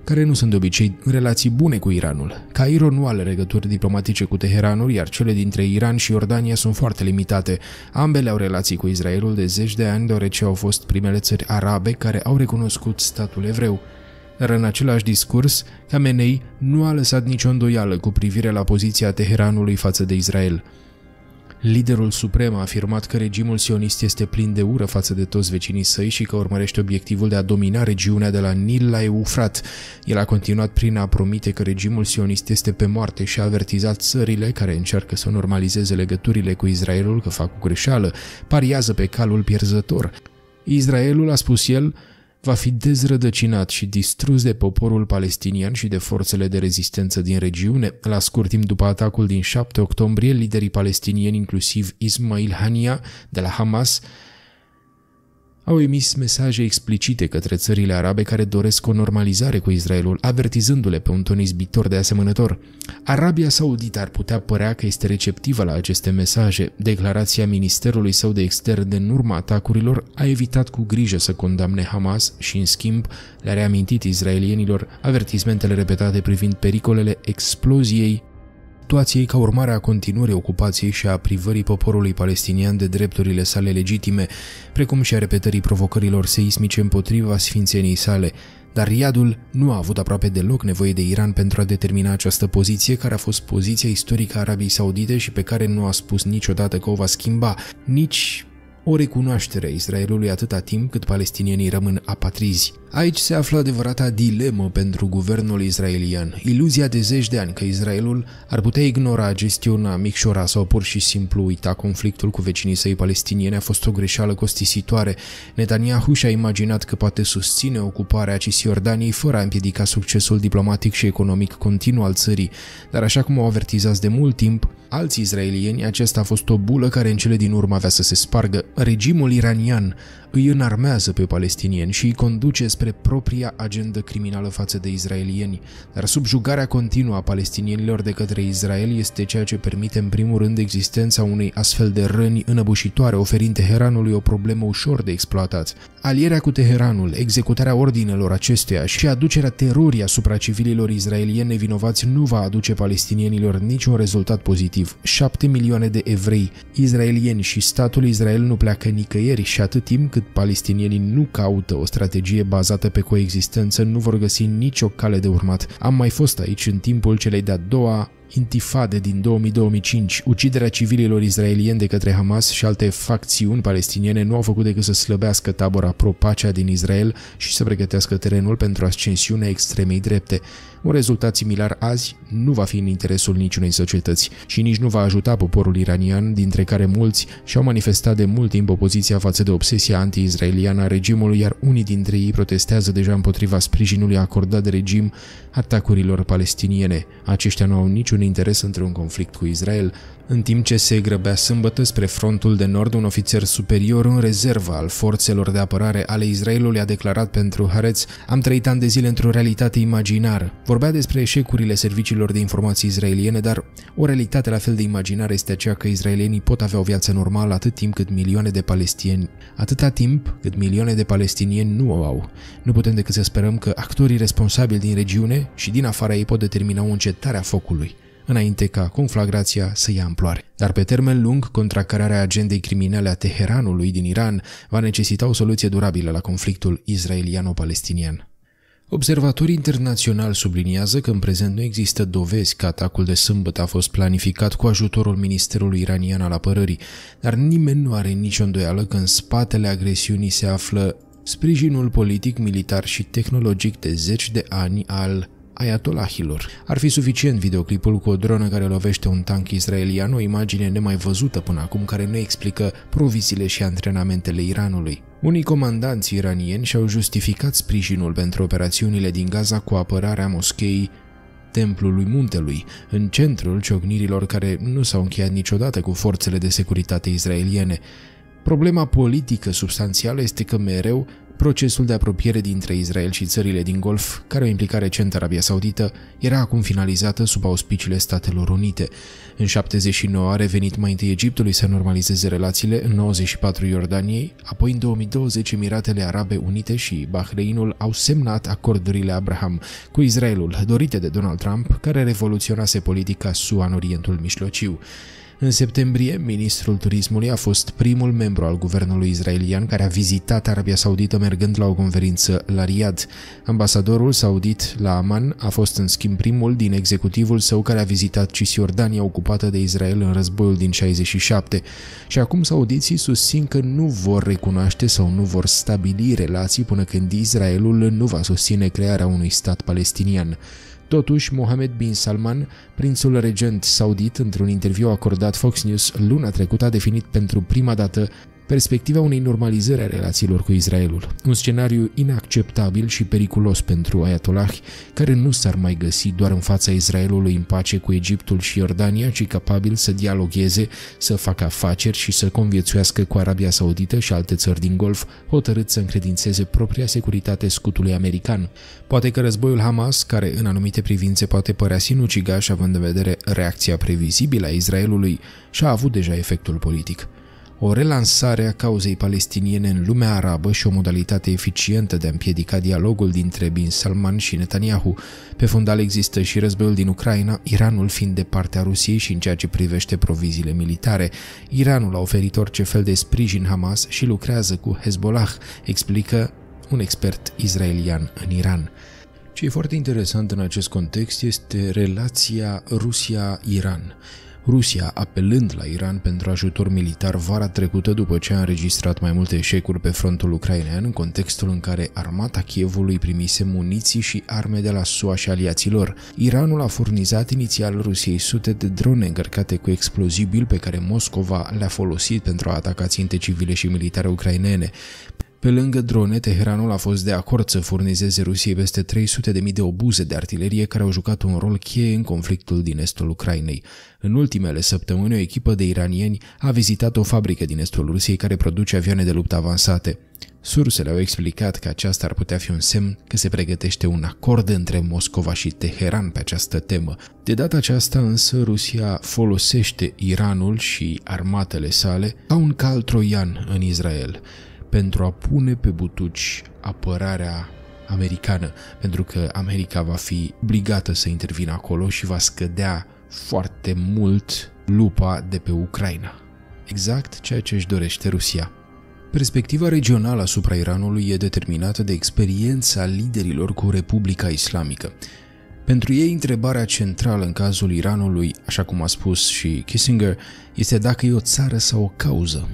care nu sunt de obicei în relații bune cu Iranul. Cairo nu are legături diplomatice cu Teheranul, iar cele dintre Iran și Iordania sunt foarte limitate. Ambele au relații cu Israelul de zeci de ani, deoarece au fost primele țări arabe care au recunoscut statul evreu. Dar în același discurs, Khamenei nu a lăsat nicio îndoială cu privire la poziția Teheranului față de Israel. Liderul suprem a afirmat că regimul sionist este plin de ură față de toți vecinii săi și că urmărește obiectivul de a domina regiunea de la Nil la Eufrat. El a continuat prin a promite că regimul sionist este pe moarte și a avertizat țările care încearcă să normalizeze legăturile cu Israelul că fac o greșeală, pariază pe calul pierzător. Israelul, a spus el, va fi dezrădăcinat și distrus de poporul palestinian și de forțele de rezistență din regiune. La scurt timp după atacul din 7 octombrie, liderii palestinieni, inclusiv Ismail Hania de la Hamas, au emis mesaje explicite către țările arabe care doresc o normalizare cu Israelul, avertizându-le pe un ton izbitor de asemănător. Arabia Saudită ar putea părea că este receptivă la aceste mesaje. Declarația Ministerului său de externe în urma atacurilor a evitat cu grijă să condamne Hamas și, în schimb, le-a reamintit israelienilor avertismentele repetate privind pericolele exploziei fluctuației ca urmare a continuării ocupației și a privării poporului palestinian de drepturile sale legitime, precum și a repetării provocărilor seismice împotriva sfințeniei sale, dar Iadul nu a avut aproape deloc nevoie de Iran pentru a determina această poziție, care a fost poziția istorică a Arabiei Saudite și pe care nu a spus niciodată că o va schimba, nici o recunoaștere a Israelului atâta timp cât palestinienii rămân apatrizi. Aici se află adevărata dilemă pentru guvernul israelian, iluzia de zeci de ani că Israelul ar putea ignora, gestiona, micșora sau pur și simplu uita conflictul cu vecinii săi palestinieni a fost o greșeală costisitoare. Netanyahu și-a imaginat că poate susține ocuparea Cisjordaniei fără a împiedica succesul diplomatic și economic continuu al țării, dar așa cum au avertizați de mult timp, alți israelieni, aceasta a fost o bulă care în cele din urmă avea să se spargă. Regimul iranian îi înarmează pe palestinieni și îi conduce despre propria agendă criminală față de israelieni, dar subjugarea continuă a palestinienilor de către Israel este ceea ce permite în primul rând existența unei astfel de răni înăbușitoare, oferind Teheranului o problemă ușor de exploatat. Alierea cu Teheranul, executarea ordinelor acesteia și aducerea terorii asupra civililor israelieni nevinovați nu va aduce palestinienilor niciun rezultat pozitiv. 7 milioane de evrei, israelieni și statul Israel nu pleacă nicăieri și atât timp cât palestinienii nu caută o strategie bazată bazate pe coexistență nu vor găsi nicio cale de urmat. Am mai fost aici în timpul celei de-a doua intifade din 2000-2005, uciderea civililor israelieni de către Hamas și alte facțiuni palestiniene nu au făcut decât să slăbească tabora pro-pacea din Israel și să pregătească terenul pentru ascensiunea extremei drepte. Un rezultat similar azi nu va fi în interesul niciunei societăți și nici nu va ajuta poporul iranian, dintre care mulți și-au manifestat de mult timp opoziția față de obsesia anti-israeliană a regimului, iar unii dintre ei protestează deja împotriva sprijinului acordat de regim atacurilor palestiniene. Aceștia nu au niciun niciun interes într-un conflict cu Israel, în timp ce se grăbea sâmbătă spre frontul de nord, un ofițer superior în rezervă al forțelor de apărare ale Israelului a declarat pentru Haaretz Am trăit ani de zile într-o realitate imaginară. Vorbea despre eșecurile serviciilor de informații israeliene, dar o realitate la fel de imaginară este aceea că israelienii pot avea o viață normală atât timp cât milioane de palestinieni, atâta timp cât milioane de palestinieni nu o au. Nu putem decât să sperăm că actorii responsabili din regiune și din afara ei pot determina o încetare a focului înainte ca conflagrația să ia amploare. Dar pe termen lung, contracararea agendei criminale a Teheranului din Iran va necesita o soluție durabilă la conflictul israeliano-palestinian. Observatorii internaționali subliniază că în prezent nu există dovezi că atacul de sâmbătă a fost planificat cu ajutorul Ministerului Iranian al Apărării, dar nimeni nu are nicio îndoială că în spatele agresiunii se află sprijinul politic, militar și tehnologic de zeci de ani al ayatolahilor. Ar fi suficient videoclipul cu o dronă care lovește un tank israelian, o imagine nemai văzută până acum care ne explică proviziile și antrenamentele Iranului. Unii comandanți iranieni și-au justificat sprijinul pentru operațiunile din Gaza cu apărarea moscheii Templului Muntelui, în centrul ciocnirilor care nu s-au încheiat niciodată cu forțele de securitate israeliene. Problema politică substanțială este că mereu Procesul de apropiere dintre Israel și țările din Golf, care o implica recent Arabia Saudită, era acum finalizată sub auspiciile Statelor Unite. În 79 a revenit mai întâi Egiptului să normalizeze relațiile, în 94 Iordaniei, apoi în 2020 Emiratele Arabe Unite și Bahreinul au semnat acordurile Abraham cu Israelul, dorite de Donald Trump, care revoluționase politica SUA în Orientul Mijlociu. În septembrie, ministrul turismului a fost primul membru al guvernului israelian care a vizitat Arabia Saudită mergând la o conferință la Riyadh. Ambasadorul saudit la Amman a fost în schimb primul din executivul său care a vizitat Cisjordania ocupată de Israel în războiul din 67 și acum saudiții susțin că nu vor recunoaște sau nu vor stabili relații până când Israelul nu va susține crearea unui stat palestinian. Totuși, Mohammed bin Salman, prințul regent saudit, într-un interviu acordat Fox News luna trecută, a definit pentru prima dată perspectiva unei normalizări a relațiilor cu Israelul, un scenariu inacceptabil și periculos pentru Ayatollah, care nu s-ar mai găsi doar în fața Israelului în pace cu Egiptul și Iordania, ci capabil să dialogheze, să facă afaceri și să conviețuiască cu Arabia Saudită și alte țări din Golf, hotărât să încredințeze propria securitate scutului american. Poate că războiul Hamas, care în anumite privințe poate părea sinucigaș având în vedere reacția previzibilă a Israelului, și-a avut deja efectul politic o relansare a cauzei palestiniene în lumea arabă și o modalitate eficientă de a împiedica dialogul dintre Bin Salman și Netanyahu. Pe fundal există și războiul din Ucraina, Iranul fiind de partea Rusiei și în ceea ce privește proviziile militare. Iranul a oferit orice fel de sprijin Hamas și lucrează cu Hezbollah, explică un expert israelian în Iran. Ce e foarte interesant în acest context este relația Rusia-Iran. Rusia apelând la Iran pentru ajutor militar vara trecută după ce a înregistrat mai multe eșecuri pe frontul ucrainean în contextul în care armata Kievului primise muniții și arme de la SUA și aliaților. Iranul a furnizat inițial Rusiei sute de drone încărcate cu explozibil pe care Moscova le-a folosit pentru a ataca ținte civile și militare ucrainene. Pe lângă drone, Teheranul a fost de acord să furnizeze Rusiei peste 300.000 de obuze de artilerie care au jucat un rol cheie în conflictul din estul Ucrainei. În ultimele săptămâni, o echipă de iranieni a vizitat o fabrică din estul Rusiei care produce avioane de luptă avansate. Sursele au explicat că aceasta ar putea fi un semn că se pregătește un acord între Moscova și Teheran pe această temă. De data aceasta însă Rusia folosește Iranul și armatele sale ca un cal troian în Israel pentru a pune pe butuci apărarea americană, pentru că America va fi obligată să intervină acolo și va scădea foarte mult lupa de pe Ucraina. Exact ceea ce își dorește Rusia. Perspectiva regională asupra Iranului e determinată de experiența liderilor cu Republica Islamică. Pentru ei, întrebarea centrală în cazul Iranului, așa cum a spus și Kissinger, este dacă e o țară sau o cauză.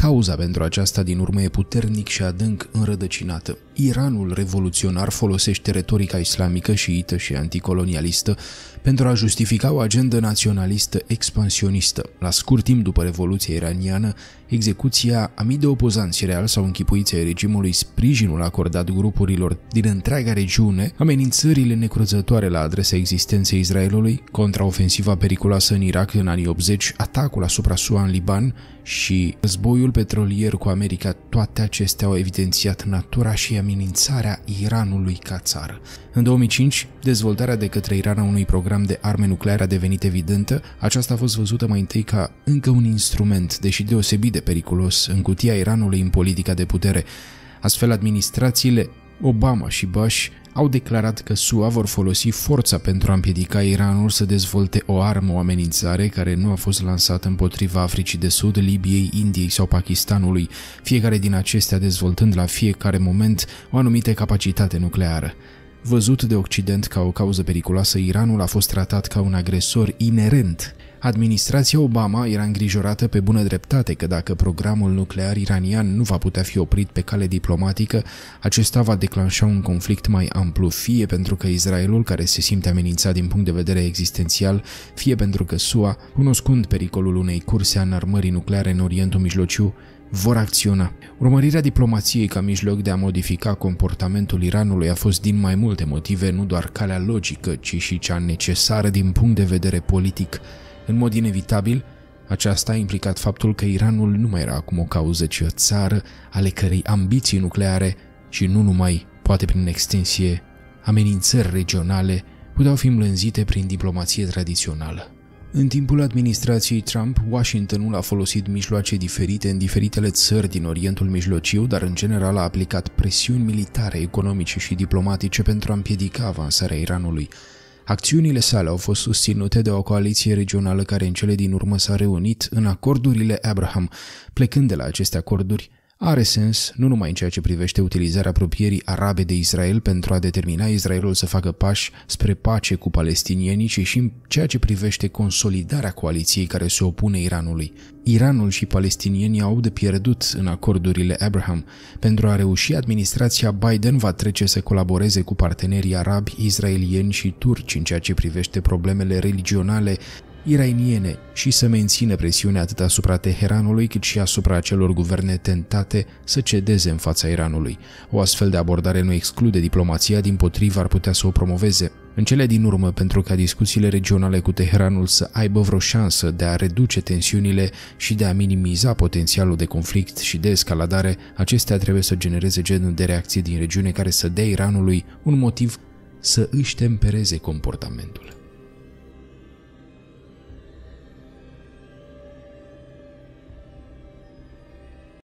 Cauza pentru aceasta din urmă e puternic și adânc înrădăcinată. Iranul revoluționar folosește retorica islamică șiită și anticolonialistă pentru a justifica o agendă naționalistă expansionistă. La scurt timp după Revoluția iraniană, execuția a mii de opozanți real sau închipuiți ai regimului, sprijinul acordat grupurilor din întreaga regiune, amenințările necruzătoare la adresa existenței Israelului, contraofensiva periculoasă în Irak în anii 80, atacul asupra SUA în Liban și războiul petrolier cu America, toate acestea au evidențiat natura și amenințarea Iranului ca țară. În 2005, dezvoltarea de către Iran a unui program de arme nucleare a devenit evidentă, aceasta a fost văzută mai întâi ca încă un instrument, deși deosebit de periculos, în cutia Iranului în politica de putere. Astfel, administrațiile Obama și Bush au declarat că SUA vor folosi forța pentru a împiedica Iranul să dezvolte o armă o amenințare care nu a fost lansată împotriva Africii de Sud, Libiei, Indiei sau Pakistanului, fiecare din acestea dezvoltând la fiecare moment o anumită capacitate nucleară. Văzut de Occident ca o cauză periculoasă, Iranul a fost tratat ca un agresor inerent Administrația Obama era îngrijorată pe bună dreptate că dacă programul nuclear iranian nu va putea fi oprit pe cale diplomatică, acesta va declanșa un conflict mai amplu, fie pentru că Israelul, care se simte amenințat din punct de vedere existențial, fie pentru că SUA, cunoscând pericolul unei curse a înarmării nucleare în Orientul Mijlociu, vor acționa. Urmărirea diplomației ca mijloc de a modifica comportamentul Iranului a fost din mai multe motive nu doar calea logică, ci și cea necesară din punct de vedere politic. În mod inevitabil, aceasta a implicat faptul că Iranul nu mai era acum o cauză, ci o țară ale cărei ambiții nucleare și nu numai, poate prin extensie, amenințări regionale puteau fi îmblânzite prin diplomație tradițională. În timpul administrației Trump, Washingtonul a folosit mijloace diferite în diferitele țări din Orientul Mijlociu, dar în general a aplicat presiuni militare, economice și diplomatice pentru a împiedica avansarea Iranului Acțiunile sale au fost susținute de o coaliție regională care în cele din urmă s-a reunit în acordurile Abraham, plecând de la aceste acorduri are sens nu numai în ceea ce privește utilizarea apropierii arabe de Israel pentru a determina Israelul să facă pași spre pace cu palestinienii, ci și în ceea ce privește consolidarea coaliției care se opune Iranului. Iranul și palestinienii au de pierdut în acordurile Abraham. Pentru a reuși, administrația Biden va trece să colaboreze cu partenerii arabi, israelieni și turci în ceea ce privește problemele religionale, iraniene și să mențină presiunea atât asupra Teheranului cât și asupra acelor guverne tentate să cedeze în fața Iranului. O astfel de abordare nu exclude diplomația, din potrivă ar putea să o promoveze. În cele din urmă, pentru ca discuțiile regionale cu Teheranul să aibă vreo șansă de a reduce tensiunile și de a minimiza potențialul de conflict și de escaladare, acestea trebuie să genereze genul de reacție din regiune care să dea Iranului un motiv să își tempereze comportamentul.